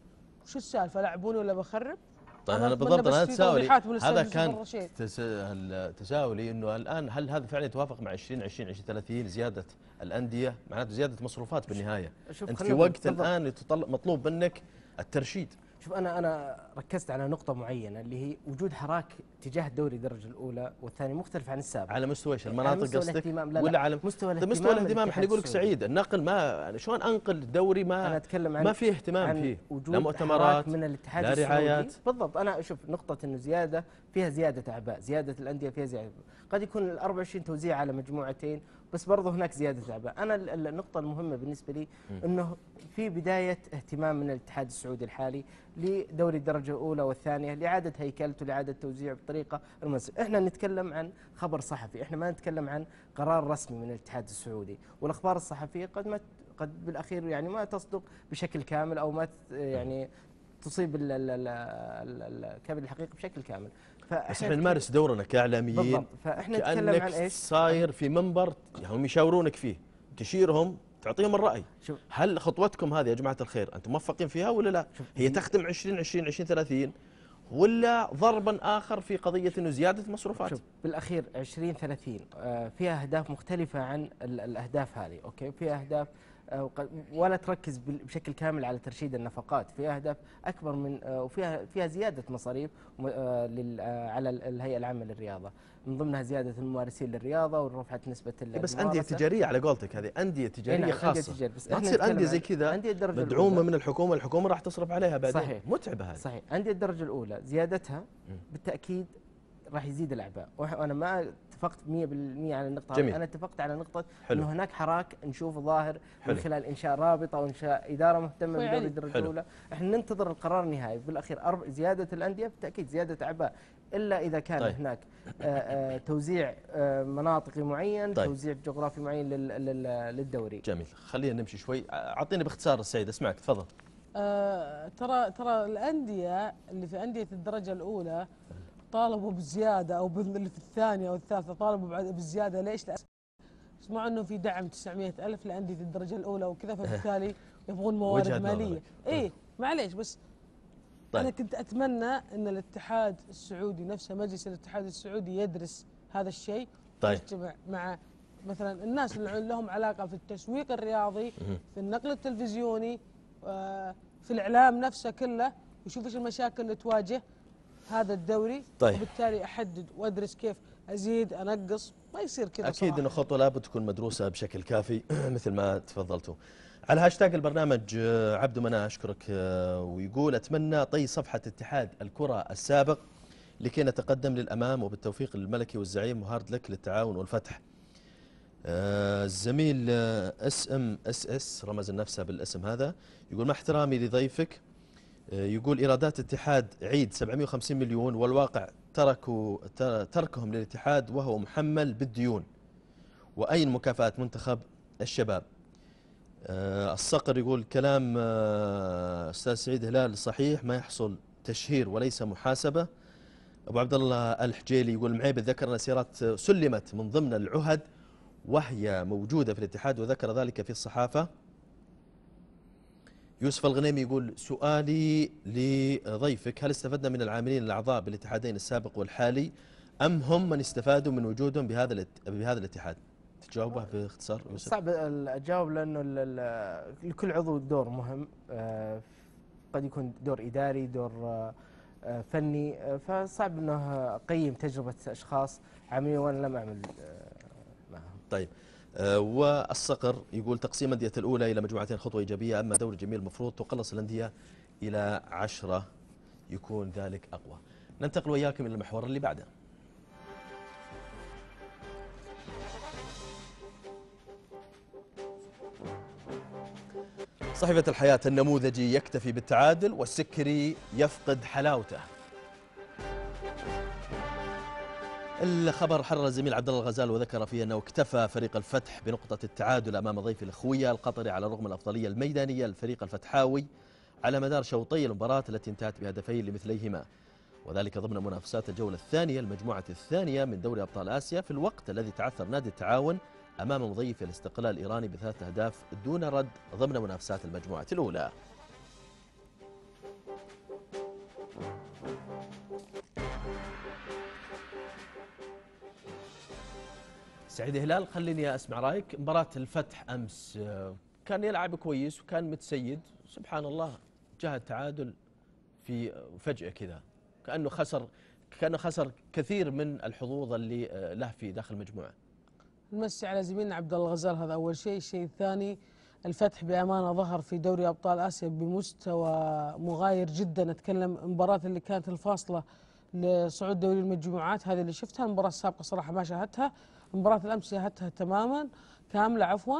وش السالفة لاعبوني ولا بخرب؟ طيب انا بالضبط انا تساؤلي هذا كان تساؤلي انه الان هل هذا فعلا يتوافق مع 20 20 20 30 زياده الانديه معناته زياده مصروفات بالنهايه انت في وقت الان مطلوب منك الترشيد شوف انا انا ركزت على نقطه معينه اللي هي وجود حراك تجاه الدوري الدرجه الاولى والثاني مختلف عن السابق على مستوى ايش يعني المناطق قصدك ولا على مستوى الاهتمام طيب، مستوى الاهتمام احنا نقول لك سعيد النقل ما يعني شلون انقل دوري ما انا اتكلم عن ما في اهتمام عن فيه وجود لا مؤتمرات من الاتحاد لا رعايات بالضبط انا شوف نقطه انه زياده فيها زياده اعباء زياده الانديه فيها زياده قد يكون ال 24 توزيع على مجموعتين بس برضه هناك زياده اعباء، انا النقطه المهمه بالنسبه لي انه في بدايه اهتمام من الاتحاد السعودي الحالي لدوري الدرجه الاولى والثانيه لاعاده هيكلته لاعاده توزيعه بطريقه المناسبه احنا نتكلم عن خبر صحفي احنا ما نتكلم عن قرار رسمي من الاتحاد السعودي والاخبار الصحفيه قد ما قد بالاخير يعني ما تصدق بشكل كامل او ما يعني تصيب كبد الحقيقي بشكل كامل بس احنا نمارس دورنا كاعلاميين بالضبط فاحنا نتكلم عن ايش؟ صاير في منبر هم يشاورونك فيه تشيرهم تعطيهم الراي شوف. هل خطوتكم هذه يا جماعه الخير انتم موفقين فيها ولا لا؟ هي تخدم 20 20 20 30 ولا ضربا اخر في قضيه انه زياده مصروفات؟ شوف بالاخير 20 30 آه، فيها اهداف مختلفه عن الاهداف هذه، اوكي؟ فيها اهداف ولا تركز بشكل كامل على ترشيد النفقات في اهداف اكبر من آه، وفيها فيها زياده مصاريف آه، آه، على الهيئه العامه للرياضه من ضمنها زياده الممارسين للرياضه ورفعه نسبه إيه، بس انديه تجاريه على قولتك هذه انديه تجاريه نعم، خاصه أندية تجارية بس ما تصير انديه زي كذا مدعومه من الحكومه الحكومه راح تصرف عليها بعدين صحيح متعبه هذه صحيح انديه الدرجه الاولى زيادتها بالتاكيد راح يزيد الاعباء وانا ما اتفقت 100% على النقطه جميل. انا اتفقت على نقطه حلو. انه هناك حراك نشوف ظاهر حلو. من خلال انشاء رابطه وانشاء اداره مهتمه بدوري الدرجه الاولى احنا ننتظر القرار النهائي بالاخير زياده الانديه بالتاكيد زياده اعباء الا اذا كان طيب. هناك آه، آه، توزيع آه، مناطقي معين طيب. توزيع جغرافي معين للدوري جميل خلينا نمشي شوي اعطينا باختصار السيد اسمعك تفضل ترى ترى الانديه اللي في انديه الدرجه الاولى طالبوا بزياده او في الثانيه او الثالثه طالبوا بزياده ليش؟ لأس... انه في دعم 900 الف لانديه الدرجه الاولى وكذا فبالتالي يبغون موارد ماليه اي إيه، معليش بس طيب. انا كنت اتمنى ان الاتحاد السعودي نفسه مجلس الاتحاد السعودي يدرس هذا الشيء طيب يجتمع مع مثلا الناس اللي لهم علاقه في التسويق الرياضي في النقل التلفزيوني آه، في الاعلام نفسه كله ويشوف ايش المشاكل اللي تواجه هذا الدوري طيب. وبالتالي احدد وادرس كيف ازيد انقص ما يصير كذا اكيد ان خطوة لابد تكون مدروسه بشكل كافي مثل ما تفضلتوا على هاشتاج البرنامج آه، عبد منا اشكرك آه، ويقول اتمنى طي صفحه اتحاد الكره السابق لكي نتقدم للامام وبالتوفيق للملكي والزعيم وهارد لك للتعاون والفتح آه، الزميل اس ام اس اس رمز نفسه بالاسم هذا يقول مع احترامي لضيفك يقول إيرادات اتحاد عيد 750 مليون والواقع تركوا تركهم للاتحاد وهو محمل بالديون وأين مكافأة منتخب الشباب آه، الصقر يقول كلام آه، أستاذ سعيد هلال صحيح ما يحصل تشهير وليس محاسبة أبو عبد الله الحجيلي يقول معيب ذكر أن سيارات سلمت من ضمن العهد وهي موجودة في الاتحاد وذكر ذلك في الصحافة يوسف الغنيمي يقول سؤالي لضيفك هل استفدنا من العاملين الأعضاء بالاتحادين السابق والحالي أم هم من استفادوا من وجودهم بهذا بهذا الاتحاد؟ تجاوبه باختصار يوسف. صعب اجاوب لانه لكل عضو دور مهم آه، قد يكون دور اداري دور آه، فني آه، فصعب انه اقيم تجربه اشخاص عاملين وانا لم اعمل معهم. طيب آه، والصقر يقول تقسيم الأندية الأولى إلى مجموعتين خطوة إيجابية أما دوري الجميل المفروض تقلص الأندية إلى عشرة يكون ذلك أقوى ننتقل وإياكم إلى المحور اللي بعده صحيفة الحياة النموذجي يكتفي بالتعادل والسكري يفقد حلاوته الخبر حرر الزميل عبد الله الغزال وذكر فيه انه اكتفى فريق الفتح بنقطه التعادل امام ضيف الاخويه القطري على الرغم من الافضليه الميدانيه للفريق الفتحاوي على مدار شوطي المباراه التي انتهت بهدفين لمثليهما وذلك ضمن منافسات الجوله الثانيه المجموعه الثانيه من دوري ابطال اسيا في الوقت الذي تعثر نادي التعاون امام مضيف الاستقلال الايراني بثلاث اهداف دون رد ضمن منافسات المجموعه الاولى. سعيد هلال خليني اسمع رايك مباراه الفتح امس آه، كان يلعب كويس وكان متسيد سبحان الله جاء التعادل في فجاه كذا كانه خسر كانه خسر كثير من الحظوظ اللي آه، له في داخل المجموعه نمسي على زميلنا عبد الله غزال هذا اول شيء الشيء الثاني الفتح بامانه ظهر في دوري ابطال اسيا بمستوى مغاير جدا اتكلم المباراه اللي كانت الفاصله لصعود دوري المجموعات هذه اللي شفتها المباراه السابقه صراحه ما شاهدتها مباراة الأمس سياحتها تماما كاملة عفوا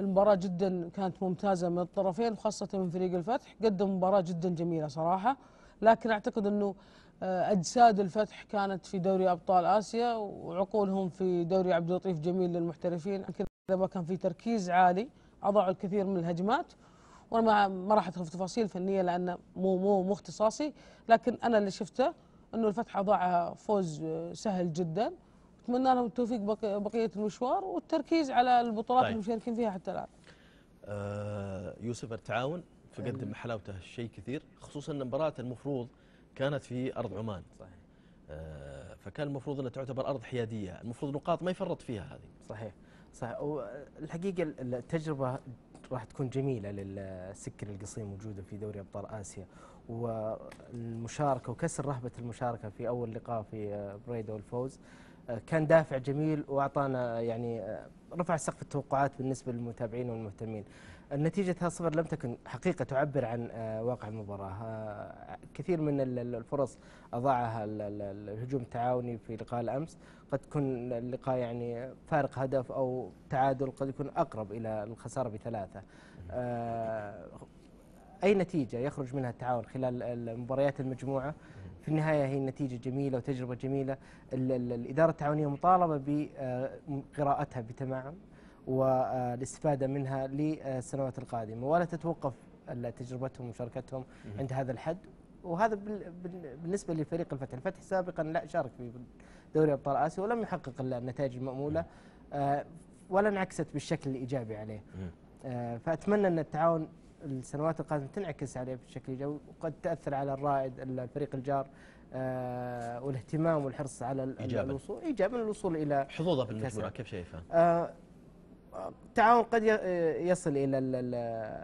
المباراة جدا كانت ممتازة من الطرفين وخاصة من فريق الفتح قدم مباراة جدا جميلة صراحة لكن أعتقد أنه آه، أجساد الفتح كانت في دوري أبطال آسيا وعقولهم في دوري عبد اللطيف جميل للمحترفين كذا ما كان في تركيز عالي أضاعوا الكثير من الهجمات وأنا ما راح أدخل في تفاصيل فنية لأن مو مو مو اختصاصي لكن أنا اللي شفته أنه الفتح أضاع فوز آه، سهل جدا اتمنى لهم التوفيق بقيه المشوار والتركيز على البطولات طيب. اللي مشاركين فيها حتى الان. آه يوسف التعاون فقدم أيوة. حلاوته شيء كثير خصوصا ان مباراه المفروض كانت في ارض عمان. صحيح. آه فكان المفروض انها تعتبر ارض حياديه، المفروض نقاط ما يفرط فيها هذه. صحيح. صحيح الحقيقه التجربه راح تكون جميله للسكر القصيم موجوده في دوري ابطال اسيا والمشاركه وكسر رهبه المشاركه في اول لقاء في آه، بريده والفوز آه، كان دافع جميل واعطانا آه، يعني آه، رفع سقف التوقعات بالنسبه للمتابعين والمهتمين. النتيجه 3 صفر لم تكن حقيقة تعبر عن واقع المباراة كثير من الفرص أضاعها الهجوم التعاوني في لقاء الأمس قد تكون اللقاء يعني فارق هدف أو تعادل قد يكون أقرب إلى الخسارة بثلاثة أي نتيجة يخرج منها التعاون خلال مباريات المجموعة في النهاية هي نتيجة جميلة وتجربة جميلة الإدارة التعاونية مطالبة بقراءتها آه، بتمعن والاستفادة منها للسنوات القادمة ولا تتوقف تجربتهم ومشاركتهم عند هذا الحد وهذا بالنسبة لفريق الفتح الفتح سابقا لا شارك في دوري أبطال آسيا ولم يحقق النتائج المأمولة آه، ولا انعكست بالشكل الإيجابي عليه آه، فأتمنى أن التعاون السنوات القادمه تنعكس عليه بشكل ايجابي وقد تاثر على الرائد الفريق الجار آه والاهتمام والحرص على إيجاباً. الوصول ايجابا الوصول الى حظوظه المجموعه كيف شايفها؟ آه التعاون قد يصل الى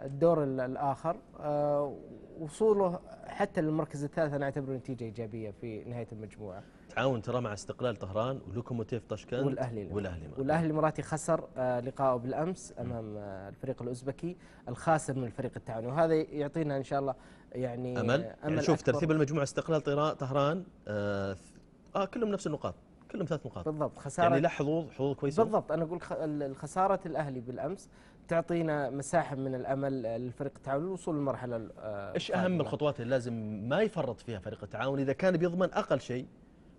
الدور الاخر آه وصوله حتى للمركز الثالث انا اعتبره نتيجه ايجابيه في نهايه المجموعه تعاون ترى مع استقلال طهران ولوكوموتيف طشكان والاهلي الاماراتي والاهلي الاماراتي خسر آه، لقائه بالامس امام آه، الفريق الاوزبكي الخاسر من الفريق التعاوني وهذا يعطينا ان شاء الله يعني امل, يعني أمل يعني شوف ترتيب المجموعه استقلال طهران آه, آه كلهم نفس النقاط كلهم ثلاث نقاط بالضبط خساره يعني لا حظوظ حظوظ كويسه بالضبط انا اقول خساره الاهلي بالامس تعطينا مساحه من الامل آه، للفريق التعاوني للوصول للمرحله ايش اهم الخطوات اللي لازم ما يفرط فيها فريق التعاون اذا كان بيضمن اقل شيء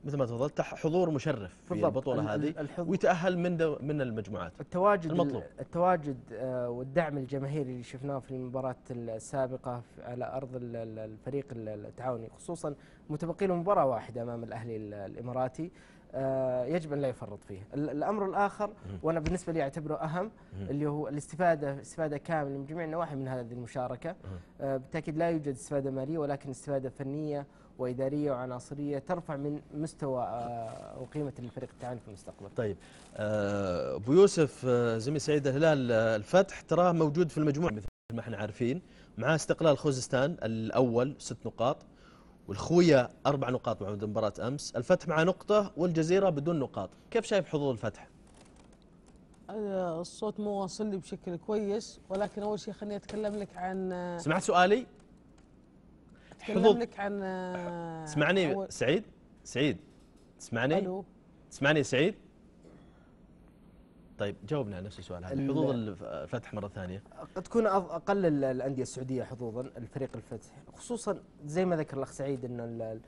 مثل ما تفضلت حضور مشرف في البطوله هذه ويتاهل من من المجموعات التواجد المطلوب التواجد آه، والدعم الجماهيري اللي شفناه في المباراه السابقه على ارض الفريق التعاوني خصوصا متبقي له مباراه واحده امام الاهلي الاماراتي آه، يجب ان لا يفرط فيه الامر الاخر وانا بالنسبه لي اعتبره اهم اللي هو الاستفاده استفاده كامله من جميع النواحي من هذه المشاركه آه، بالتاكيد لا يوجد استفاده ماليه ولكن استفاده فنيه واداريه وعناصريه ترفع من مستوى آه، وقيمه الفريق التعاوني في المستقبل. طيب آه، ابو يوسف آه، زميل سعيد الهلال الفتح تراه موجود في المجموعه مثل ما احنا عارفين مع استقلال خوزستان الاول ست نقاط والخويه اربع نقاط بعد مباراه امس، الفتح مع نقطه والجزيره بدون نقاط، كيف شايف حظوظ الفتح؟ الصوت مو واصل لي بشكل كويس ولكن اول شيء خليني اتكلم لك عن سمعت سؤالي؟ حظوظ لك عن آه، اسمعني سعيد سعيد تسمعني؟ الو تسمعني سعيد؟ طيب جاوبنا على نفس السؤال هذا حظوظ الفتح مره ثانيه قد تكون اقل الانديه السعوديه حظوظا الفريق الفتح خصوصا زي ما ذكر الاخ سعيد انه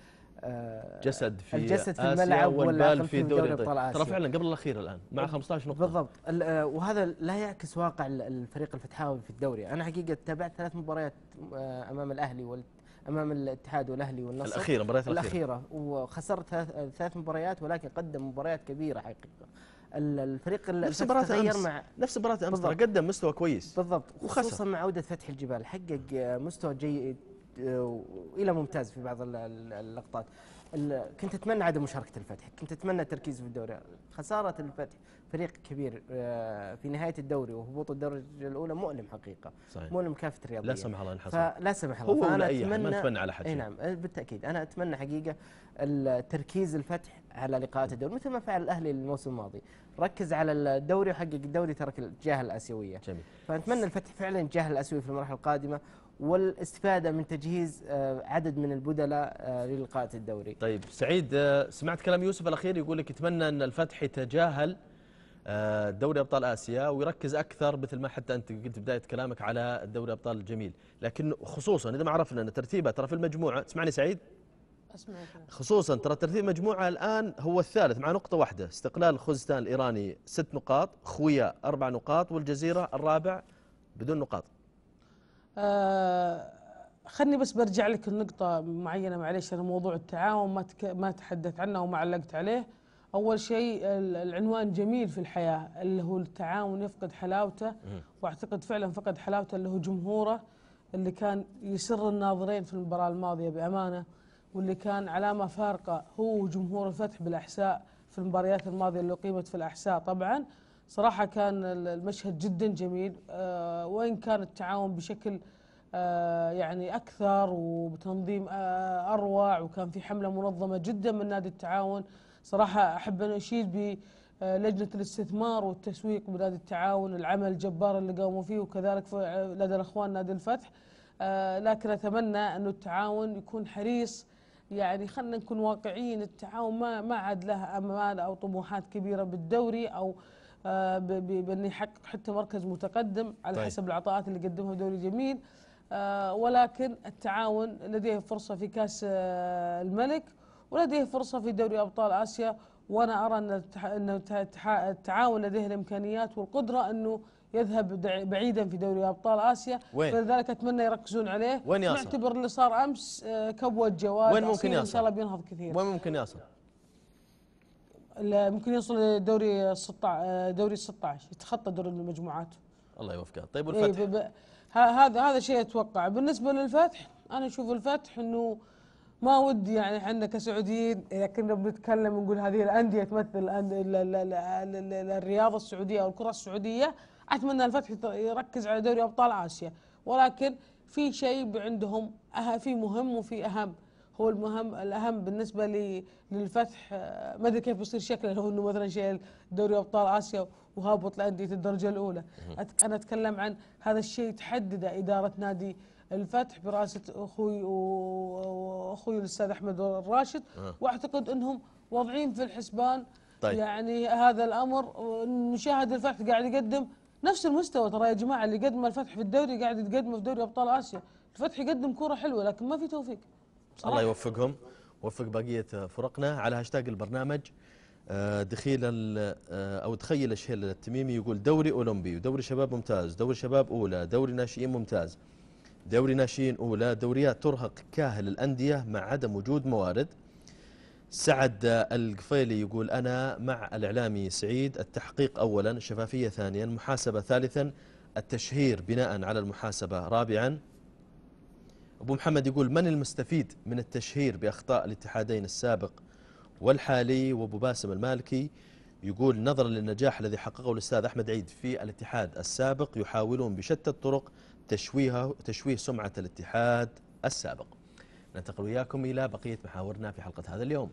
آه، جسد في الجسد في الملعب والبال في دوري ترى فعلا قبل الاخير الان مع 15 نقطه بالضبط آه، وهذا لا يعكس واقع الفريق الفتحاوي في الدوري انا حقيقه تابعت ثلاث مباريات امام الاهلي امام الاتحاد والاهلي والنصر الاخيره مباريات الاخيره الاخيره وخسر ثلاث مباريات ولكن قدم مباريات كبيره حقيقه الفريق نفس مباراة أمس نفس مباراة أمس ترى قدم مستوى كويس بالضبط خصوصا مع عودة فتح الجبال حقق مستوى جيد إيه، إيه، إلى ممتاز في بعض اللقطات كنت اتمنى عدم مشاركه الفتح، كنت اتمنى التركيز في الدوري، خساره الفتح فريق كبير آه، في نهايه الدوري وهبوط الدرجه الاولى مؤلم حقيقه، صحيح. مؤلم كافه الرياضيه لا سمح الله انحصر لا سمح الله هو فانا اتمنى ما على حد اي نعم بالتاكيد انا اتمنى حقيقه التركيز الفتح على لقاءات الدوري مثل ما فعل الاهلي الموسم الماضي، ركز على الدوري وحقق الدوري ترك الجهه الاسيويه جميل فنتمنى الفتح فعلا الجهه الاسيويه في المرحله القادمه والاستفادة من تجهيز آه، عدد من البدلاء آه، للقاءة الدوري طيب سعيد آه، سمعت كلام يوسف الأخير يقول لك يتمنى أن الفتح يتجاهل دوري أبطال آسيا ويركز أكثر مثل ما حتى أنت قلت بداية كلامك على دوري أبطال الجميل لكن خصوصا إذا ما عرفنا أن ترتيبه ترى في المجموعة تسمعني سعيد أسمعك. خصوصا ترى ترتيب مجموعة الآن هو الثالث مع نقطة واحدة استقلال خوزستان الإيراني ست نقاط خويا أربع نقاط والجزيرة الرابع بدون نقاط آه، خلني بس برجع لك النقطة معينة معلش أنا موضوع التعاون ما تك... ما تحدثت عنه وما علقت عليه أول شيء العنوان جميل في الحياة اللي هو التعاون يفقد حلاوته وأعتقد فعلا فقد حلاوته اللي هو جمهوره اللي كان يسر الناظرين في المباراة الماضية بأمانة واللي كان علامة فارقة هو وجمهور الفتح بالأحساء في المباريات الماضية اللي أقيمت في الأحساء طبعا صراحة كان المشهد جدا جميل آه، وإن كان التعاون بشكل آه، يعني أكثر وبتنظيم آه، أروع وكان في حملة منظمة جدا من نادي التعاون صراحة أحب أن أشيد بلجنة الاستثمار والتسويق بنادي التعاون العمل الجبار اللي قاموا فيه وكذلك لدى الأخوان نادي الفتح لكن أتمنى أن التعاون يكون حريص يعني خلينا نكون واقعيين التعاون ما ما عاد له امال او طموحات كبيره بالدوري او آه، بانه يحقق حتى مركز متقدم على طيب. حسب العطاءات اللي قدمها دوري جميل آه، ولكن التعاون لديه فرصه في كاس آه، الملك ولديه فرصه في دوري ابطال اسيا وانا ارى ان التعاون لديه الامكانيات والقدره انه يذهب بعيدا في دوري ابطال اسيا وين؟ فلذلك اتمنى يركزون عليه وين يصل؟ نعتبر اللي صار امس كبوه جواد وين ممكن يصل؟ ان شاء الله بينهض كثير وين ممكن يصل؟ ممكن يوصل لدوري 16 دوري 16 يتخطى دور المجموعات الله يوفقه طيب إيه، والفتح إيه هذا هذا شيء اتوقع بالنسبه للفتح انا اشوف الفتح انه ما ودي يعني احنا كسعوديين اذا كنا بنتكلم ونقول هذه الانديه تمثل الرياضه السعوديه او الكره السعوديه اتمنى الفتح يركز على دوري ابطال اسيا ولكن في شيء عندهم أه- في مهم وفي اهم هو المهم الاهم بالنسبه لي للفتح آه، ما ادري كيف بيصير شكله لو انه مثلا شايل دوري ابطال اسيا وهابط لانديه الدرجه الاولى انا اتكلم عن هذا الشيء تحدده اداره نادي الفتح براسه اخوي واخوي الاستاذ احمد الراشد واعتقد انهم واضعين في الحسبان طيب. يعني هذا الامر نشاهد الفتح قاعد يقدم نفس المستوى ترى يا جماعه اللي قدم الفتح في الدوري قاعد يقدمه في دوري ابطال اسيا الفتح يقدم كره حلوه لكن ما في توفيق الله يوفقهم ووفق بقية فرقنا على هاشتاج البرنامج آه، دخيل آه، أو تخيل الشهيل التميمي يقول دوري أولمبي ودوري شباب ممتاز دوري شباب أولى دوري ناشئين ممتاز دوري ناشئين أولى دوريات ترهق كاهل الأندية مع عدم وجود موارد سعد القفيلي يقول أنا مع الإعلامي سعيد التحقيق أولا شفافية ثانيا محاسبة ثالثا التشهير بناء على المحاسبة رابعا أبو محمد يقول من المستفيد من التشهير بأخطاء الاتحادين السابق والحالي وأبو باسم المالكي يقول نظرا للنجاح الذي حققه الأستاذ أحمد عيد في الاتحاد السابق يحاولون بشتى الطرق تشويه, تشويه سمعة الاتحاد السابق ننتقل وياكم إلى بقية محاورنا في حلقة هذا اليوم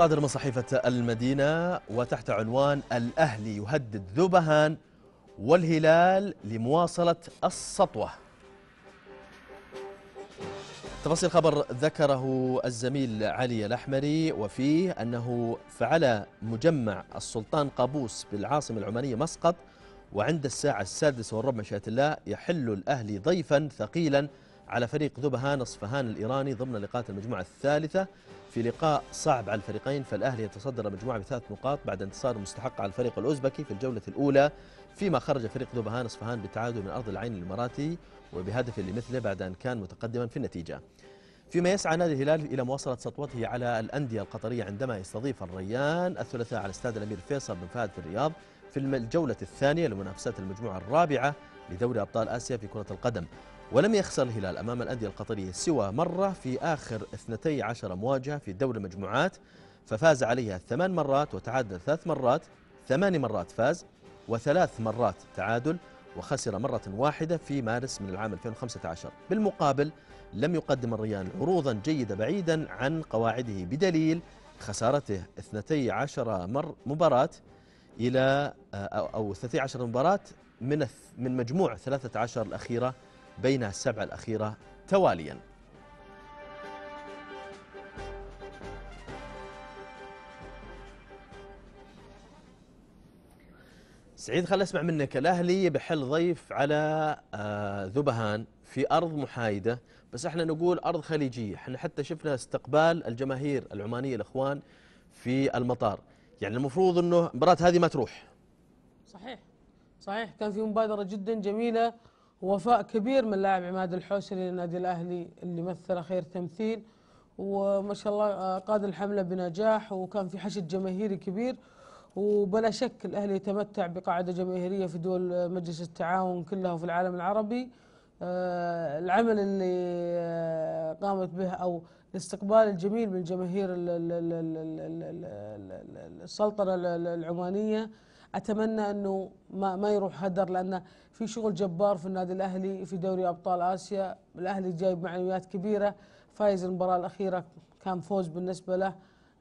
صادر من صحيفة المدينة وتحت عنوان الأهلي يهدد ذبهان والهلال لمواصلة السطوة تفاصيل خبر ذكره الزميل علي الأحمري وفيه أنه فعل مجمع السلطان قابوس بالعاصمة العمانية مسقط وعند الساعة السادسة والربع مشيئة الله يحل الأهلي ضيفا ثقيلا على فريق ذبهان اصفهان الإيراني ضمن لقاءات المجموعة الثالثة في لقاء صعب على الفريقين فالأهلي يتصدر المجموعة بثلاث نقاط بعد انتصار مستحق على الفريق الأوزبكي في الجولة الأولى فيما خرج فريق ذوبهان اصفهان بالتعادل من أرض العين الإماراتي وبهدف لمثله بعد أن كان متقدما في النتيجة فيما يسعى نادي الهلال إلى مواصلة سطوته على الأندية القطرية عندما يستضيف الريان الثلاثاء على استاد الأمير فيصل بن فهد في الرياض في الجولة الثانية لمنافسات المجموعة الرابعة لدوري أبطال آسيا في كرة القدم ولم يخسر الهلال أمام الأندية القطرية سوى مرة في آخر 12 مواجهة في دور المجموعات ففاز عليها ثمان مرات وتعادل ثلاث مرات ثماني مرات فاز وثلاث مرات تعادل وخسر مرة واحدة في مارس من العام 2015 بالمقابل لم يقدم الريان عروضا جيدة بعيدا عن قواعده بدليل خسارته 12 مر مباراة إلى آه، أو 12 مباراة من من مجموع 13 الأخيرة بين السبع الأخيرة تواليا سعيد خل اسمع منك الاهلي بحل ضيف على آه، ذبهان في ارض محايده بس احنا نقول ارض خليجيه احنا حتى شفنا استقبال الجماهير العمانيه الاخوان في المطار يعني المفروض انه المباراه هذه ما تروح صحيح صحيح كان في مبادره جدا جميله وفاء كبير من لاعب عماد الحوسري للنادي الاهلي اللي مثل خير تمثيل وما شاء الله آه، قاد الحمله بنجاح وكان في حشد جماهيري كبير وبلا شك الاهلي يتمتع بقاعده جماهيريه في دول آه، مجلس التعاون كلها في العالم العربي آه، العمل اللي قامت به او الاستقبال الجميل من جماهير السلطنه العمانيه اتمنى انه ما ما يروح هدر لانه في شغل جبار في النادي الاهلي في دوري ابطال اسيا الاهلي جايب معنويات كبيره فايز المباراه الاخيره كان فوز بالنسبه له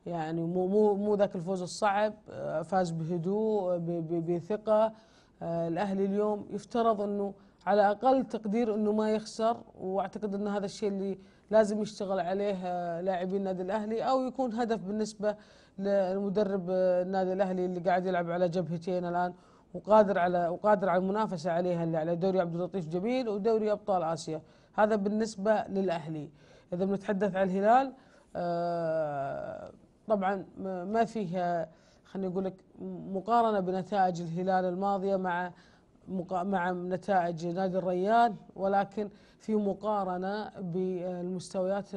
يعني مو مو مو ذاك الفوز الصعب آه، فاز بهدوء بثقه آه، الاهلي اليوم يفترض انه على اقل تقدير انه ما يخسر واعتقد ان هذا الشيء اللي لازم يشتغل عليه آه، لاعبي النادي الاهلي او يكون هدف بالنسبه للمدرب آه، النادي الاهلي اللي قاعد يلعب على جبهتين الان وقادر على وقادر على المنافسه عليها اللي على دوري عبد اللطيف جميل ودوري ابطال اسيا هذا بالنسبه للاهلي اذا بنتحدث عن الهلال آه، طبعا ما فيها خليني اقول لك مقارنه بنتائج الهلال الماضيه مع مع نتائج نادي الريان ولكن في مقارنة بالمستويات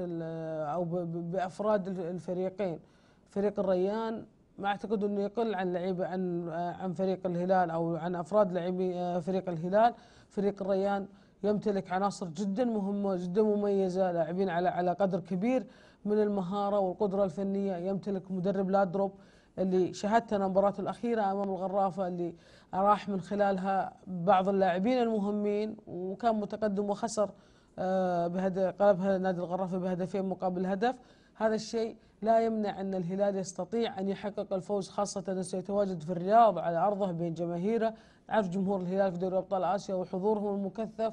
أو بأفراد الفريقين فريق الريان ما اعتقد انه يقل عن لعيبه عن عن فريق الهلال او عن افراد لاعبي آه، فريق الهلال، فريق الريان يمتلك عناصر جدا مهمه جدا مميزه لاعبين على على قدر كبير من المهاره والقدره الفنيه، يمتلك مدرب لادروب اللي شاهدتنا المباراه الأخيرة أمام الغرافة اللي راح من خلالها بعض اللاعبين المهمين وكان متقدم وخسر آه، بهدف قلبها نادي الغرافة بهدفين مقابل هدف هذا الشيء لا يمنع أن الهلال يستطيع أن يحقق الفوز خاصة أنه سيتواجد في الرياض على ارضه بين جماهيره عرف جمهور الهلال في دوري أبطال آسيا وحضورهم المكثف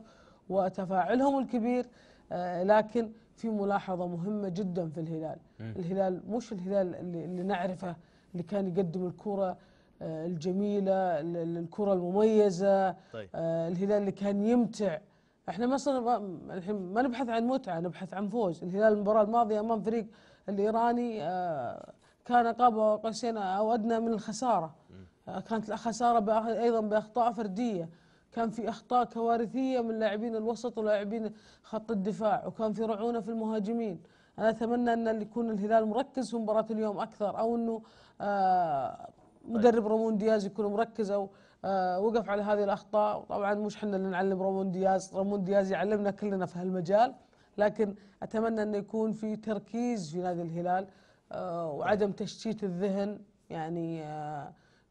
وتفاعلهم الكبير آه، لكن في ملاحظة مهمة جدا في الهلال الهلال مش الهلال اللي, اللي نعرفه اللي كان يقدم الكرة آه، الجميلة الكرة المميزة طيب. آه، الهلال اللي كان يمتع احنا مثلا الحين ما نبحث عن متعة نبحث عن فوز الهلال المباراة الماضية امام فريق الايراني آه، كان قاب قوسين او ادنى من الخسارة كانت الخسارة ايضا باخطاء فردية كان في اخطاء كوارثية من لاعبين الوسط ولاعبين خط الدفاع وكان في رعونة في المهاجمين انا اتمنى ان يكون الهلال مركز في مباراة اليوم اكثر او انه آه، طيب. مدرب رامون دياز يكون مركز او آه، وقف على هذه الاخطاء طبعا مش احنا اللي نعلم رامون دياز رامون دياز يعلمنا كلنا في هالمجال لكن اتمنى انه يكون في تركيز في نادي الهلال آه، وعدم تشتيت الذهن يعني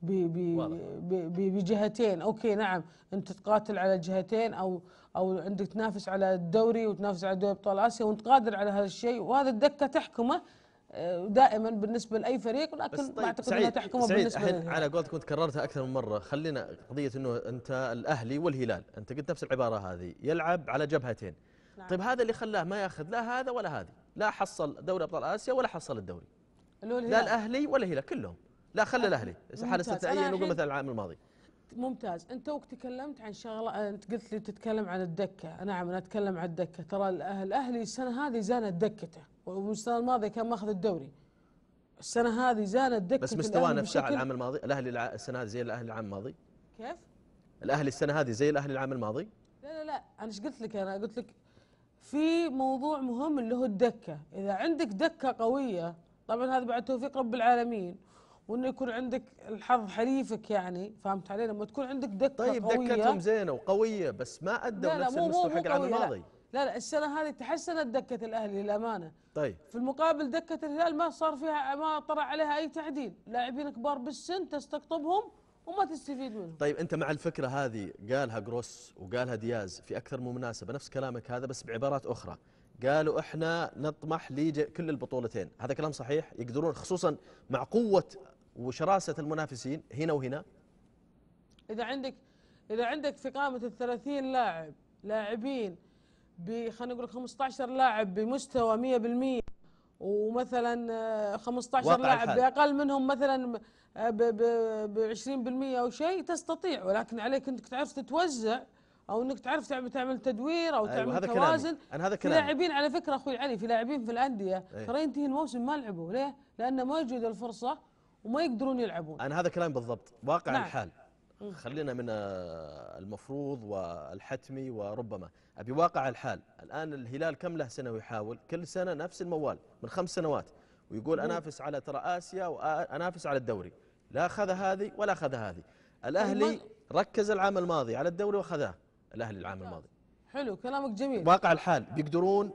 بجهتين اوكي نعم انت تقاتل على جهتين او او عندك تنافس على الدوري وتنافس على دوري ابطال اسيا وانت قادر على هذا الشيء وهذا الدكه تحكمه دائما بالنسبه لاي فريق ولكن ما طيب، اعتقد انها تحكمه سعيد بالنسبه سعيد على قولتك كنت كررتها اكثر من مره خلينا قضيه انه انت الاهلي والهلال انت قلت نفس العباره هذه يلعب على جبهتين نعم. طيب هذا اللي خلاه ما ياخذ لا هذا ولا هذه لا حصل دوري ابطال اسيا ولا حصل الدوري لا الاهلي ولا الهلال كلهم لا خلى الاهلي حاله استثنائيه نقول مثلا العام الماضي ممتاز انت وقت تكلمت عن شغله انت قلت لي تتكلم عن الدكه نعم انا اتكلم عن الدكه ترى الاهلي السنه هذه زانت دكته والسنه الماضيه كان ماخذ الدوري السنه هذه زانت دكه بس مستواه نفسه على العام الماضي الاهلي السنه هذه زي الاهلي العام الماضي كيف الاهلي السنه هذه زي الاهلي العام الماضي لا لا لا انا ايش قلت لك انا قلت لك في موضوع مهم اللي هو الدكه اذا عندك دكه قويه طبعا هذا بعد توفيق رب العالمين وانه يكون عندك الحظ حليفك يعني فهمت علي لما تكون عندك دكه طيب قويه طيب دكتهم زينه وقويه بس ما ادوا نفس المستوى حق العام الماضي لا. لا لا السنه هذه تحسنت دكه الاهلي للامانه طيب في المقابل دكه الهلال ما صار فيها ما طرا عليها اي تعديل لاعبين كبار بالسن تستقطبهم وما تستفيد منهم طيب انت مع الفكره هذه قالها جروس وقالها دياز في اكثر من مناسبه نفس كلامك هذا بس بعبارات اخرى قالوا احنا نطمح لكل البطولتين هذا كلام صحيح يقدرون خصوصا مع قوه وشراسه المنافسين هنا وهنا اذا عندك اذا عندك في قائمه ال 30 لاعب لاعبين خلينا نقول 15 لاعب بمستوى 100% ومثلا 15 آه، لاعب باقل منهم مثلا آه، ب 20% او شيء تستطيع ولكن عليك انك تعرف تتوزع او انك تعرف تعمل تدوير او أيوة، تعمل هذا توازن انا هذا كلامي في لاعبين على فكره اخوي علي في لاعبين في الانديه أيه؟ ترى ينتهي الموسم ما لعبوا ليه؟ لان ما يوجد الفرصه وما يقدرون يلعبون انا هذا كلامي بالضبط واقع نعم. الحال خلينا من المفروض والحتمي وربما أبي واقع الحال الآن الهلال كم له سنة ويحاول كل سنة نفس الموال من خمس سنوات ويقول أنافس على ترى آسيا وأنافس على الدوري لا أخذ هذه ولا أخذ هذه الأهلي ركز العام الماضي على الدوري وأخذه الأهلي العام الماضي حلو كلامك جميل واقع الحال بيقدرون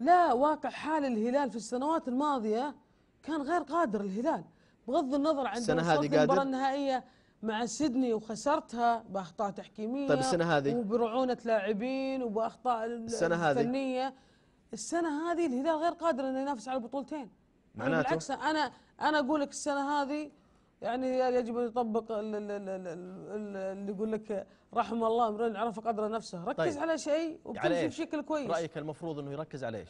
لا واقع حال الهلال في السنوات الماضية كان غير قادر الهلال بغض النظر عن السنة هذه قادر النهائية مع سيدني وخسرتها باخطاء تحكيميه طيب السنه هذه وبرعونه لاعبين وباخطاء السنه الفنيه السنه هذه الهلال غير قادر انه ينافس على البطولتين يعني معناته بالعكس انا انا اقول لك السنه هذه يعني يجب ان يطبق اللي يقول لك رحم الله امرئ عرف قدر نفسه ركز طيب. على شيء يعني وبتمشي بشكل كويس رايك المفروض انه يركز على ايش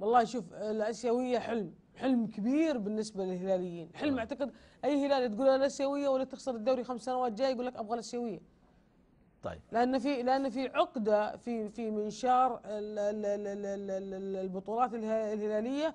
والله شوف الاسيويه حلم حلم كبير بالنسبة للهلاليين حلم نعم. أعتقد أي هلال تقول أنا الآسيوية ولا تخسر الدوري خمس سنوات جاي يقول لك أبغى الآسيوية طيب لأن في لأن في عقدة في في منشار البطولات الهلالية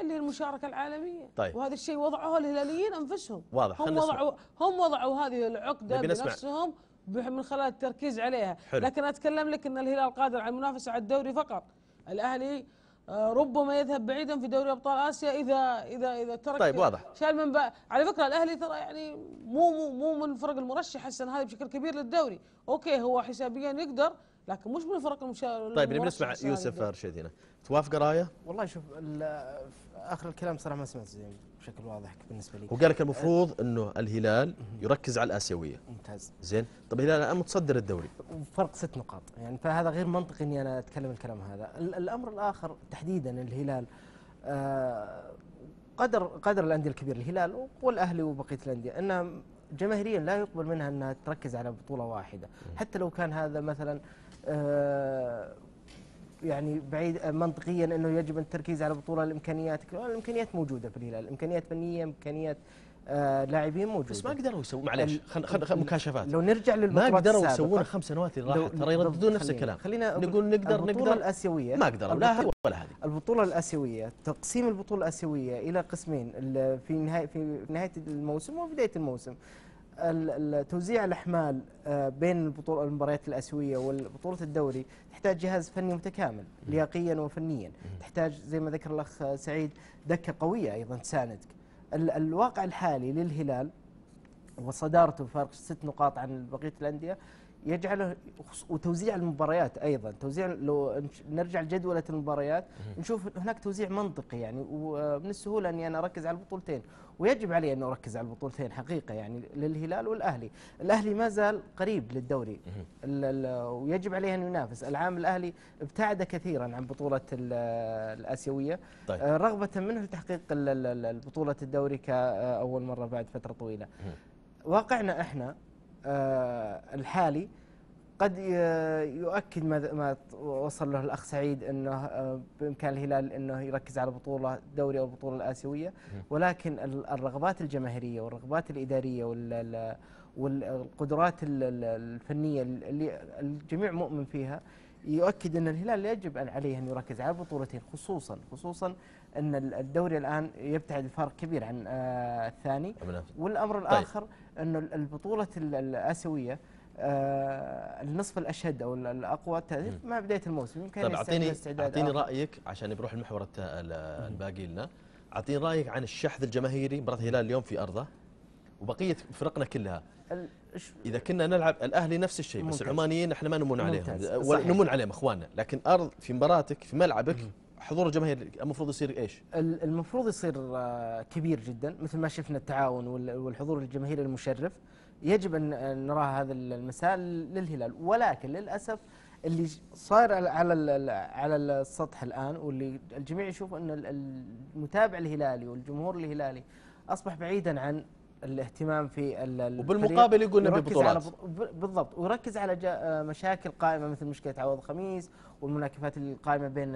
اللي هي المشاركة العالمية طيب وهذا الشيء وضعوه الهلاليين أنفسهم واضح هم وضعوا هم وضعوا هذه العقدة بنفسهم من خلال التركيز عليها حلو. لكن أتكلم لك أن الهلال قادر على المنافسة على الدوري فقط الأهلي آه، ربما يذهب بعيدا في دوري ابطال اسيا اذا اذا اذا ترك طيب واضح شال من بقى على فكره الاهلي ترى يعني مو مو مو من فرق المرشح السنه هذه بشكل كبير للدوري اوكي هو حسابيا يقدر لكن مش من الفرق المشا... طيب نبي نسمع يوسف ارشد هنا توافق رايه؟ والله شوف اخر الكلام صراحه ما سمعت زين بشكل واضح بالنسبه لي هو قال لك المفروض أه انه الهلال يركز على الاسيويه ممتاز زين طيب الهلال الان متصدر الدوري وفرق ست نقاط يعني فهذا غير منطقي اني انا اتكلم الكلام هذا الامر الاخر تحديدا الهلال آه، قدر قدر الانديه الكبيره الهلال والاهلي وبقيه الانديه انها جماهيريا لا يقبل منها انها تركز على بطوله واحده حتى لو كان هذا مثلا آه، يعني بعيد آه، منطقيا انه يجب التركيز على البطوله الامكانيات الامكانيات موجوده في الهلال الامكانيات فنيه امكانيات آه، لاعبين موجوده بس ما قدروا يسوون معليش خل خل خل مكاشفات لو نرجع للبطولات ما قدروا يسوون خمس سنوات اللي راحت ترى يرددون نفس الكلام خلينا نقول نقدر البطولة نقدر الاسيويه ما قدروا لا هذه ولا هذه البطوله الاسيويه تقسيم البطوله الاسيويه الى قسمين في نهايه في نهايه الموسم وبدايه الموسم توزيع الاحمال آه، بين البطوله المباريات الاسيويه والبطوله الدوري تحتاج جهاز فني متكامل لياقيا وفنيا تحتاج زي ما ذكر الاخ سعيد دكه قويه ايضا تساندك الواقع الحالي للهلال وصدارته بفارق ست نقاط عن بقيه الانديه يجعله وتوزيع المباريات ايضا توزيع لو نرجع لجدوله المباريات نشوف هناك توزيع منطقي يعني ومن آه، السهوله اني انا اركز على البطولتين ويجب علي أن أركز على البطولتين حقيقة يعني للهلال والأهلي الأهلي ما زال قريب للدوري ويجب عليه أن ينافس العام الأهلي ابتعد كثيرا عن بطولة الآسيوية طيب. آه، رغبة منه لتحقيق بطولة الدوري كأول مرة بعد فترة طويلة واقعنا احنا آه، الحالي قد يؤكد ما وصل له الاخ سعيد انه آه، بامكان الهلال انه يركز على بطوله دوري او البطوله الاسيويه ولكن الرغبات الجماهيريه والرغبات الاداريه والقدرات الفنيه اللي الجميع مؤمن فيها يؤكد ان الهلال يجب ان عليه ان يركز على البطولتين خصوصا خصوصا ان الدوري الان يبتعد فرق كبير عن آه، الثاني والامر طيب. الاخر انه البطوله الاسيويه آه، النصف الاشد او الاقوى التهديف مع بدايه الموسم يمكن طيب اعطيني اعطيني رايك عشان بروح المحور الباقي لنا اعطيني رايك عن الشحذ الجماهيري مباراه الهلال اليوم في ارضه وبقيه فرقنا كلها اذا كنا نلعب الاهلي نفس الشيء بس العمانيين احنا ما نمون عليهم نمون عليهم اخواننا لكن ارض في مباراتك في ملعبك حضور الجماهير المفروض يصير ايش؟ المفروض يصير آه، كبير جدا مثل ما شفنا التعاون والحضور الجماهيري المشرف يجب ان نرى هذا المساء للهلال ولكن للاسف اللي صار على على السطح الان واللي الجميع يشوف ان المتابع الهلالي والجمهور الهلالي اصبح بعيدا عن الاهتمام في وبالمقابل يقول نبي بطولات بالضبط ويركز على آه، مشاكل قائمه مثل مشكله عوض خميس والمناكفات القائمه بين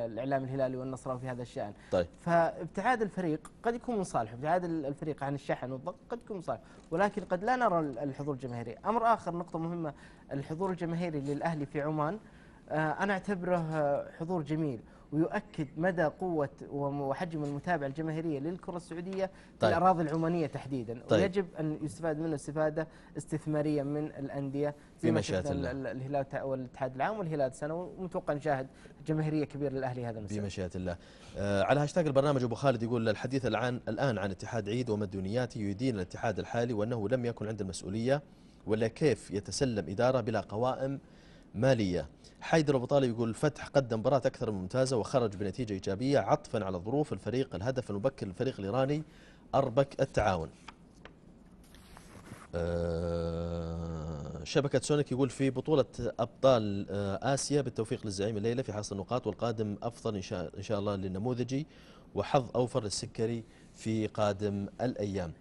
الاعلام الهلالي والنصر في هذا الشان طيب فابتعاد الفريق قد يكون من صالحه ابتعاد الفريق عن الشحن والضغط قد يكون من صالحه ولكن قد لا نرى الحضور الجماهيري امر اخر نقطه مهمه الحضور الجماهيري للاهلي في عمان آه، انا اعتبره حضور جميل ويؤكد مدى قوة وحجم المتابعة الجماهيرية للكرة السعودية طيب. في الأراضي العمانية تحديدا طيب. ويجب أن يستفاد منه استفادة استثمارية من الأندية في ما الهلال والاتحاد العام والهلال سنة ومتوقع نشاهد جماهيرية كبيرة للأهلي هذا المساء بمشيئة الله آه على هاشتاج البرنامج أبو خالد يقول الحديث الآن الآن عن اتحاد عيد ومديونياته يدين الاتحاد الحالي وأنه لم يكن عند المسؤولية ولا كيف يتسلم إدارة بلا قوائم مالية حيدر أبو طالب يقول الفتح قدم مباراة أكثر من ممتازة وخرج بنتيجة إيجابية عطفا على ظروف الفريق الهدف المبكر للفريق الإيراني أربك التعاون آه، شبكة سونيك يقول في بطولة أبطال آه، آسيا بالتوفيق للزعيم الليلة في حصد النقاط والقادم أفضل إن شاء, إن شاء الله للنموذجي وحظ أوفر للسكري في قادم الأيام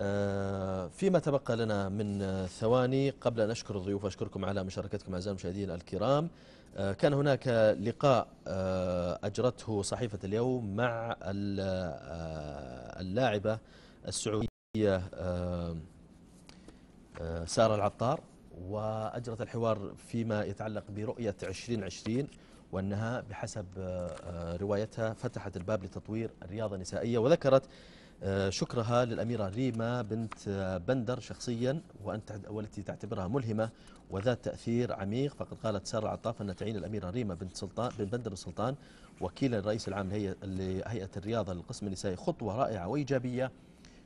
آه، فيما تبقى لنا من آه، ثواني قبل أن أشكر الضيوف أشكركم على مشاركتكم أعزائي المشاهدين الكرام آه، كان هناك لقاء أجرته صحيفة اليوم مع اللاعبة السعودية سارة العطار وأجرت الحوار فيما يتعلق برؤية 2020 وأنها بحسب روايتها فتحت الباب لتطوير الرياضة النسائية وذكرت آه، شكرها للأميرة ريما بنت آه، بندر شخصيا وأنت والتي تعتبرها ملهمة وذات تأثير عميق فقد قالت سارة عطاف أن تعين الأميرة ريما بنت سلطان بن بندر السلطان وكيل الرئيس العام لهيئة الرياضة للقسم النسائي خطوة رائعة وإيجابية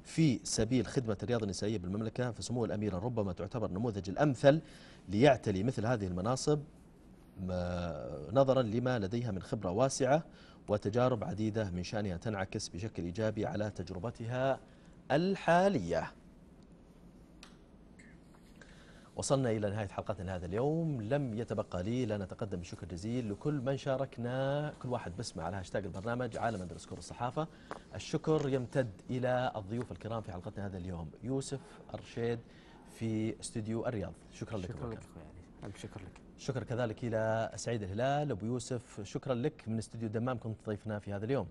في سبيل خدمة الرياضة النسائية بالمملكة فسمو الأميرة ربما تعتبر النموذج الأمثل ليعتلي مثل هذه المناصب نظرا لما لديها من خبرة واسعة وتجارب عديدة من شأنها تنعكس بشكل إيجابي على تجربتها الحالية وصلنا إلى نهاية حلقتنا هذا اليوم لم يتبقى لي لا نتقدم بشكر جزيل لكل من شاركنا كل واحد بسمع على هاشتاج البرنامج عالم اندرسكور الصحافة الشكر يمتد إلى الضيوف الكرام في حلقتنا هذا اليوم يوسف أرشيد في استوديو الرياض شكرا, لكم لك شكرا لك ألف شكر لك شكر كذلك إلى سعيد الهلال أبو يوسف شكرا لك من استوديو دمام كنت ضيفنا في هذا اليوم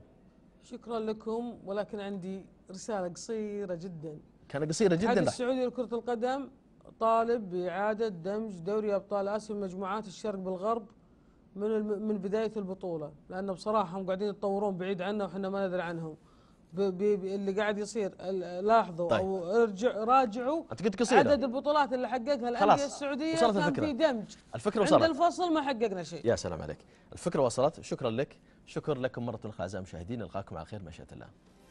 شكرا لكم ولكن عندي رسالة قصيرة جدا كان قصيرة جدا الاتحاد السعودي لكرة القدم طالب بإعادة دمج دوري أبطال آسيا مجموعات الشرق بالغرب من من بداية البطولة لأن بصراحة هم قاعدين يتطورون بعيد عنا وحنا ما ندري عنهم اللي قاعد يصير لاحظوا طيب. او ارجع راجعوا انت قلت قصيره عدد البطولات اللي حققها الانديه السعوديه وصلت كان الفكرة. في دمج الفكره وصلت عند الفصل ما حققنا شيء يا سلام عليك الفكره وصلت شكرا لك شكرا لكم مره اخرى اعزائي المشاهدين نلقاكم على خير مشيئه الله